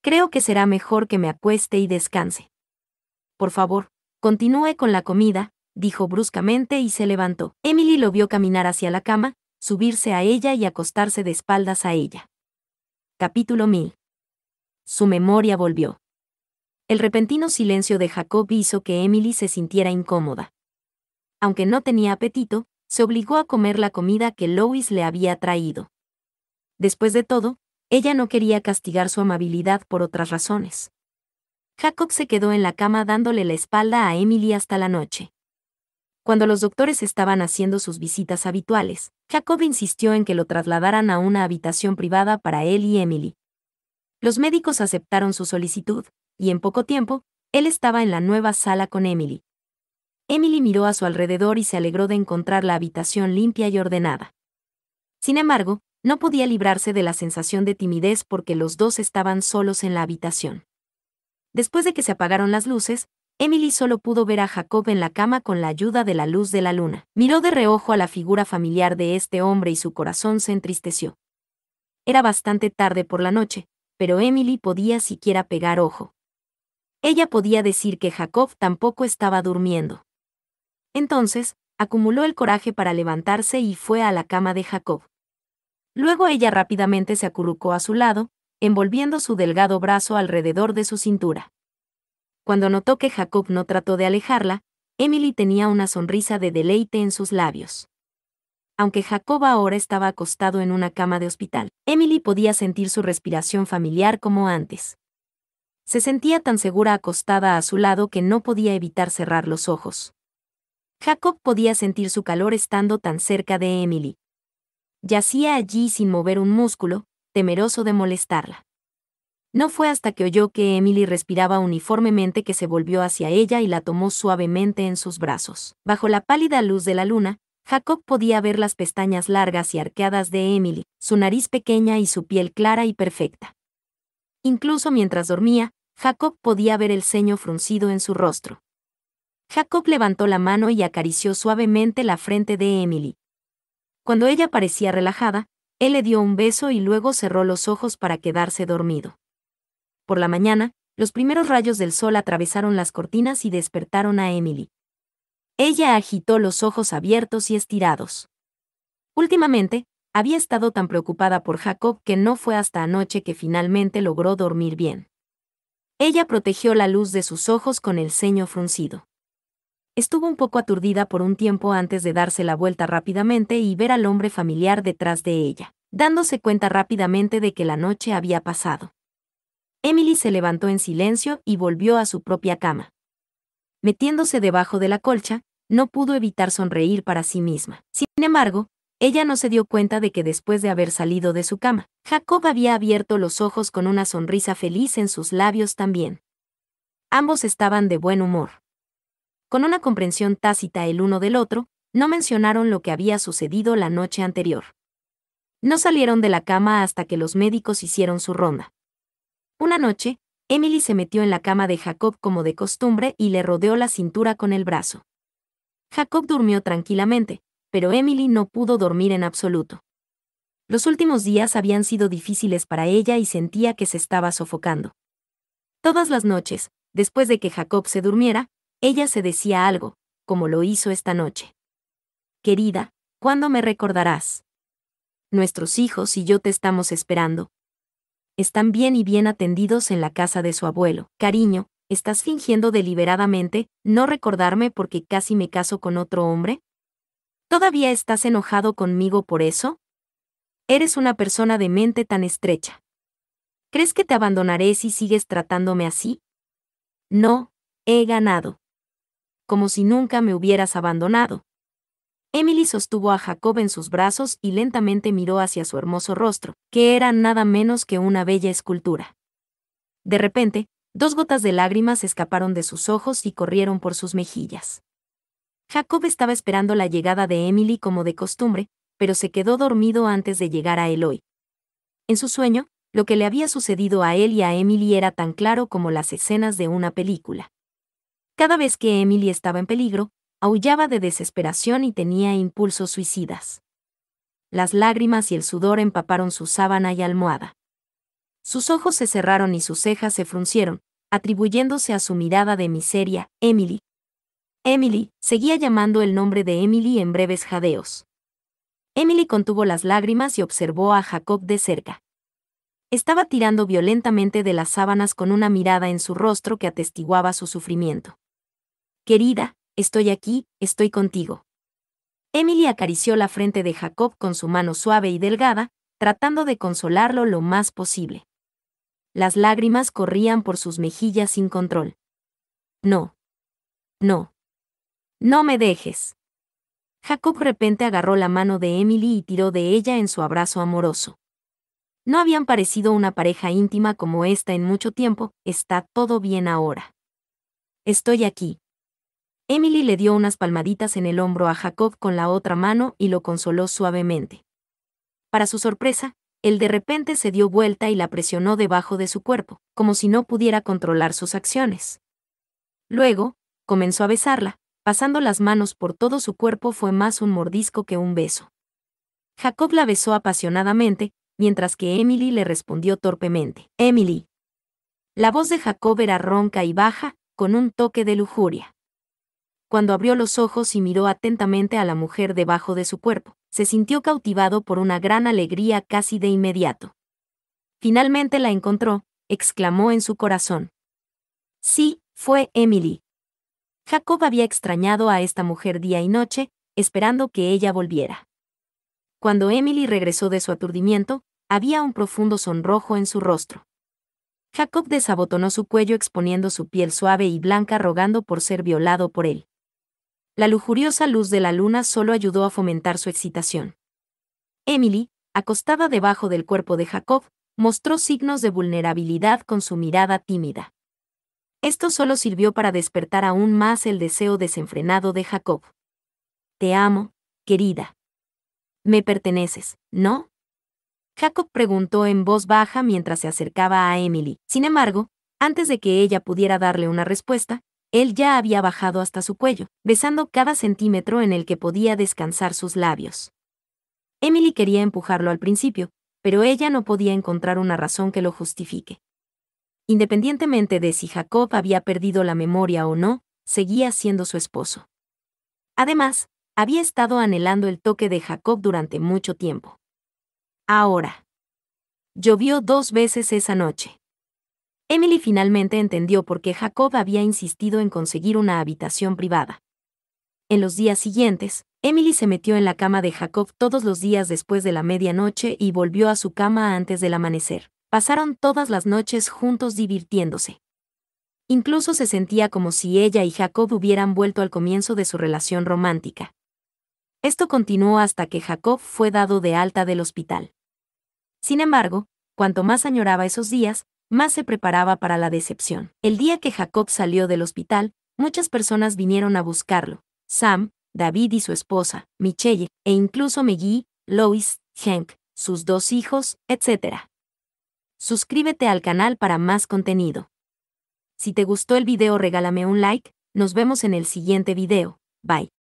[SPEAKER 1] Creo que será mejor que me acueste y descanse. Por favor, continúe con la comida, dijo bruscamente y se levantó. Emily lo vio caminar hacia la cama, subirse a ella y acostarse de espaldas a ella. Capítulo 1000. Su memoria volvió. El repentino silencio de Jacob hizo que Emily se sintiera incómoda. Aunque no tenía apetito, se obligó a comer la comida que Lois le había traído. Después de todo, ella no quería castigar su amabilidad por otras razones. Jacob se quedó en la cama dándole la espalda a Emily hasta la noche. Cuando los doctores estaban haciendo sus visitas habituales, Jacob insistió en que lo trasladaran a una habitación privada para él y Emily. Los médicos aceptaron su solicitud, y en poco tiempo, él estaba en la nueva sala con Emily. Emily miró a su alrededor y se alegró de encontrar la habitación limpia y ordenada. Sin embargo, no podía librarse de la sensación de timidez porque los dos estaban solos en la habitación. Después de que se apagaron las luces, Emily solo pudo ver a Jacob en la cama con la ayuda de la luz de la luna. Miró de reojo a la figura familiar de este hombre y su corazón se entristeció. Era bastante tarde por la noche, pero Emily podía siquiera pegar ojo. Ella podía decir que Jacob tampoco estaba durmiendo. Entonces, acumuló el coraje para levantarse y fue a la cama de Jacob. Luego ella rápidamente se acurrucó a su lado, envolviendo su delgado brazo alrededor de su cintura. Cuando notó que Jacob no trató de alejarla, Emily tenía una sonrisa de deleite en sus labios. Aunque Jacob ahora estaba acostado en una cama de hospital, Emily podía sentir su respiración familiar como antes. Se sentía tan segura acostada a su lado que no podía evitar cerrar los ojos. Jacob podía sentir su calor estando tan cerca de Emily, Yacía allí sin mover un músculo, temeroso de molestarla. No fue hasta que oyó que Emily respiraba uniformemente que se volvió hacia ella y la tomó suavemente en sus brazos. Bajo la pálida luz de la luna, Jacob podía ver las pestañas largas y arqueadas de Emily, su nariz pequeña y su piel clara y perfecta. Incluso mientras dormía, Jacob podía ver el ceño fruncido en su rostro. Jacob levantó la mano y acarició suavemente la frente de Emily, cuando ella parecía relajada, él le dio un beso y luego cerró los ojos para quedarse dormido. Por la mañana, los primeros rayos del sol atravesaron las cortinas y despertaron a Emily. Ella agitó los ojos abiertos y estirados. Últimamente, había estado tan preocupada por Jacob que no fue hasta anoche que finalmente logró dormir bien. Ella protegió la luz de sus ojos con el ceño fruncido. Estuvo un poco aturdida por un tiempo antes de darse la vuelta rápidamente y ver al hombre familiar detrás de ella, dándose cuenta rápidamente de que la noche había pasado. Emily se levantó en silencio y volvió a su propia cama. Metiéndose debajo de la colcha, no pudo evitar sonreír para sí misma. Sin embargo, ella no se dio cuenta de que después de haber salido de su cama, Jacob había abierto los ojos con una sonrisa feliz en sus labios también. Ambos estaban de buen humor con una comprensión tácita el uno del otro, no mencionaron lo que había sucedido la noche anterior. No salieron de la cama hasta que los médicos hicieron su ronda. Una noche, Emily se metió en la cama de Jacob como de costumbre y le rodeó la cintura con el brazo. Jacob durmió tranquilamente, pero Emily no pudo dormir en absoluto. Los últimos días habían sido difíciles para ella y sentía que se estaba sofocando. Todas las noches, después de que Jacob se durmiera, ella se decía algo, como lo hizo esta noche. Querida, ¿cuándo me recordarás? Nuestros hijos y yo te estamos esperando. Están bien y bien atendidos en la casa de su abuelo. Cariño, ¿estás fingiendo deliberadamente no recordarme porque casi me caso con otro hombre? ¿Todavía estás enojado conmigo por eso? Eres una persona de mente tan estrecha. ¿Crees que te abandonaré si sigues tratándome así? No, he ganado como si nunca me hubieras abandonado. Emily sostuvo a Jacob en sus brazos y lentamente miró hacia su hermoso rostro, que era nada menos que una bella escultura. De repente, dos gotas de lágrimas escaparon de sus ojos y corrieron por sus mejillas. Jacob estaba esperando la llegada de Emily como de costumbre, pero se quedó dormido antes de llegar a Eloy. En su sueño, lo que le había sucedido a él y a Emily era tan claro como las escenas de una película. Cada vez que Emily estaba en peligro, aullaba de desesperación y tenía impulsos suicidas. Las lágrimas y el sudor empaparon su sábana y almohada. Sus ojos se cerraron y sus cejas se fruncieron, atribuyéndose a su mirada de miseria, Emily. Emily, seguía llamando el nombre de Emily en breves jadeos. Emily contuvo las lágrimas y observó a Jacob de cerca. Estaba tirando violentamente de las sábanas con una mirada en su rostro que atestiguaba su sufrimiento. Querida, estoy aquí, estoy contigo. Emily acarició la frente de Jacob con su mano suave y delgada, tratando de consolarlo lo más posible. Las lágrimas corrían por sus mejillas sin control. No. No. No me dejes. Jacob repente agarró la mano de Emily y tiró de ella en su abrazo amoroso. No habían parecido una pareja íntima como esta en mucho tiempo, está todo bien ahora. Estoy aquí, Emily le dio unas palmaditas en el hombro a Jacob con la otra mano y lo consoló suavemente. Para su sorpresa, él de repente se dio vuelta y la presionó debajo de su cuerpo, como si no pudiera controlar sus acciones. Luego, comenzó a besarla, pasando las manos por todo su cuerpo fue más un mordisco que un beso. Jacob la besó apasionadamente, mientras que Emily le respondió torpemente, Emily. La voz de Jacob era ronca y baja, con un toque de lujuria cuando abrió los ojos y miró atentamente a la mujer debajo de su cuerpo, se sintió cautivado por una gran alegría casi de inmediato. Finalmente la encontró, exclamó en su corazón. Sí, fue Emily. Jacob había extrañado a esta mujer día y noche, esperando que ella volviera. Cuando Emily regresó de su aturdimiento, había un profundo sonrojo en su rostro. Jacob desabotonó su cuello exponiendo su piel suave y blanca rogando por ser violado por él. La lujuriosa luz de la luna solo ayudó a fomentar su excitación. Emily, acostada debajo del cuerpo de Jacob, mostró signos de vulnerabilidad con su mirada tímida. Esto solo sirvió para despertar aún más el deseo desenfrenado de Jacob. Te amo, querida. Me perteneces, ¿no? Jacob preguntó en voz baja mientras se acercaba a Emily. Sin embargo, antes de que ella pudiera darle una respuesta, él ya había bajado hasta su cuello, besando cada centímetro en el que podía descansar sus labios. Emily quería empujarlo al principio, pero ella no podía encontrar una razón que lo justifique. Independientemente de si Jacob había perdido la memoria o no, seguía siendo su esposo. Además, había estado anhelando el toque de Jacob durante mucho tiempo. Ahora. Llovió dos veces esa noche. Emily finalmente entendió por qué Jacob había insistido en conseguir una habitación privada. En los días siguientes, Emily se metió en la cama de Jacob todos los días después de la medianoche y volvió a su cama antes del amanecer. Pasaron todas las noches juntos divirtiéndose. Incluso se sentía como si ella y Jacob hubieran vuelto al comienzo de su relación romántica. Esto continuó hasta que Jacob fue dado de alta del hospital. Sin embargo, cuanto más añoraba esos días, más se preparaba para la decepción. El día que Jacob salió del hospital, muchas personas vinieron a buscarlo. Sam, David y su esposa, Michelle, e incluso McGee, Lois, Hank, sus dos hijos, etc. Suscríbete al canal para más contenido. Si te gustó el video regálame un like, nos vemos en el siguiente video. Bye.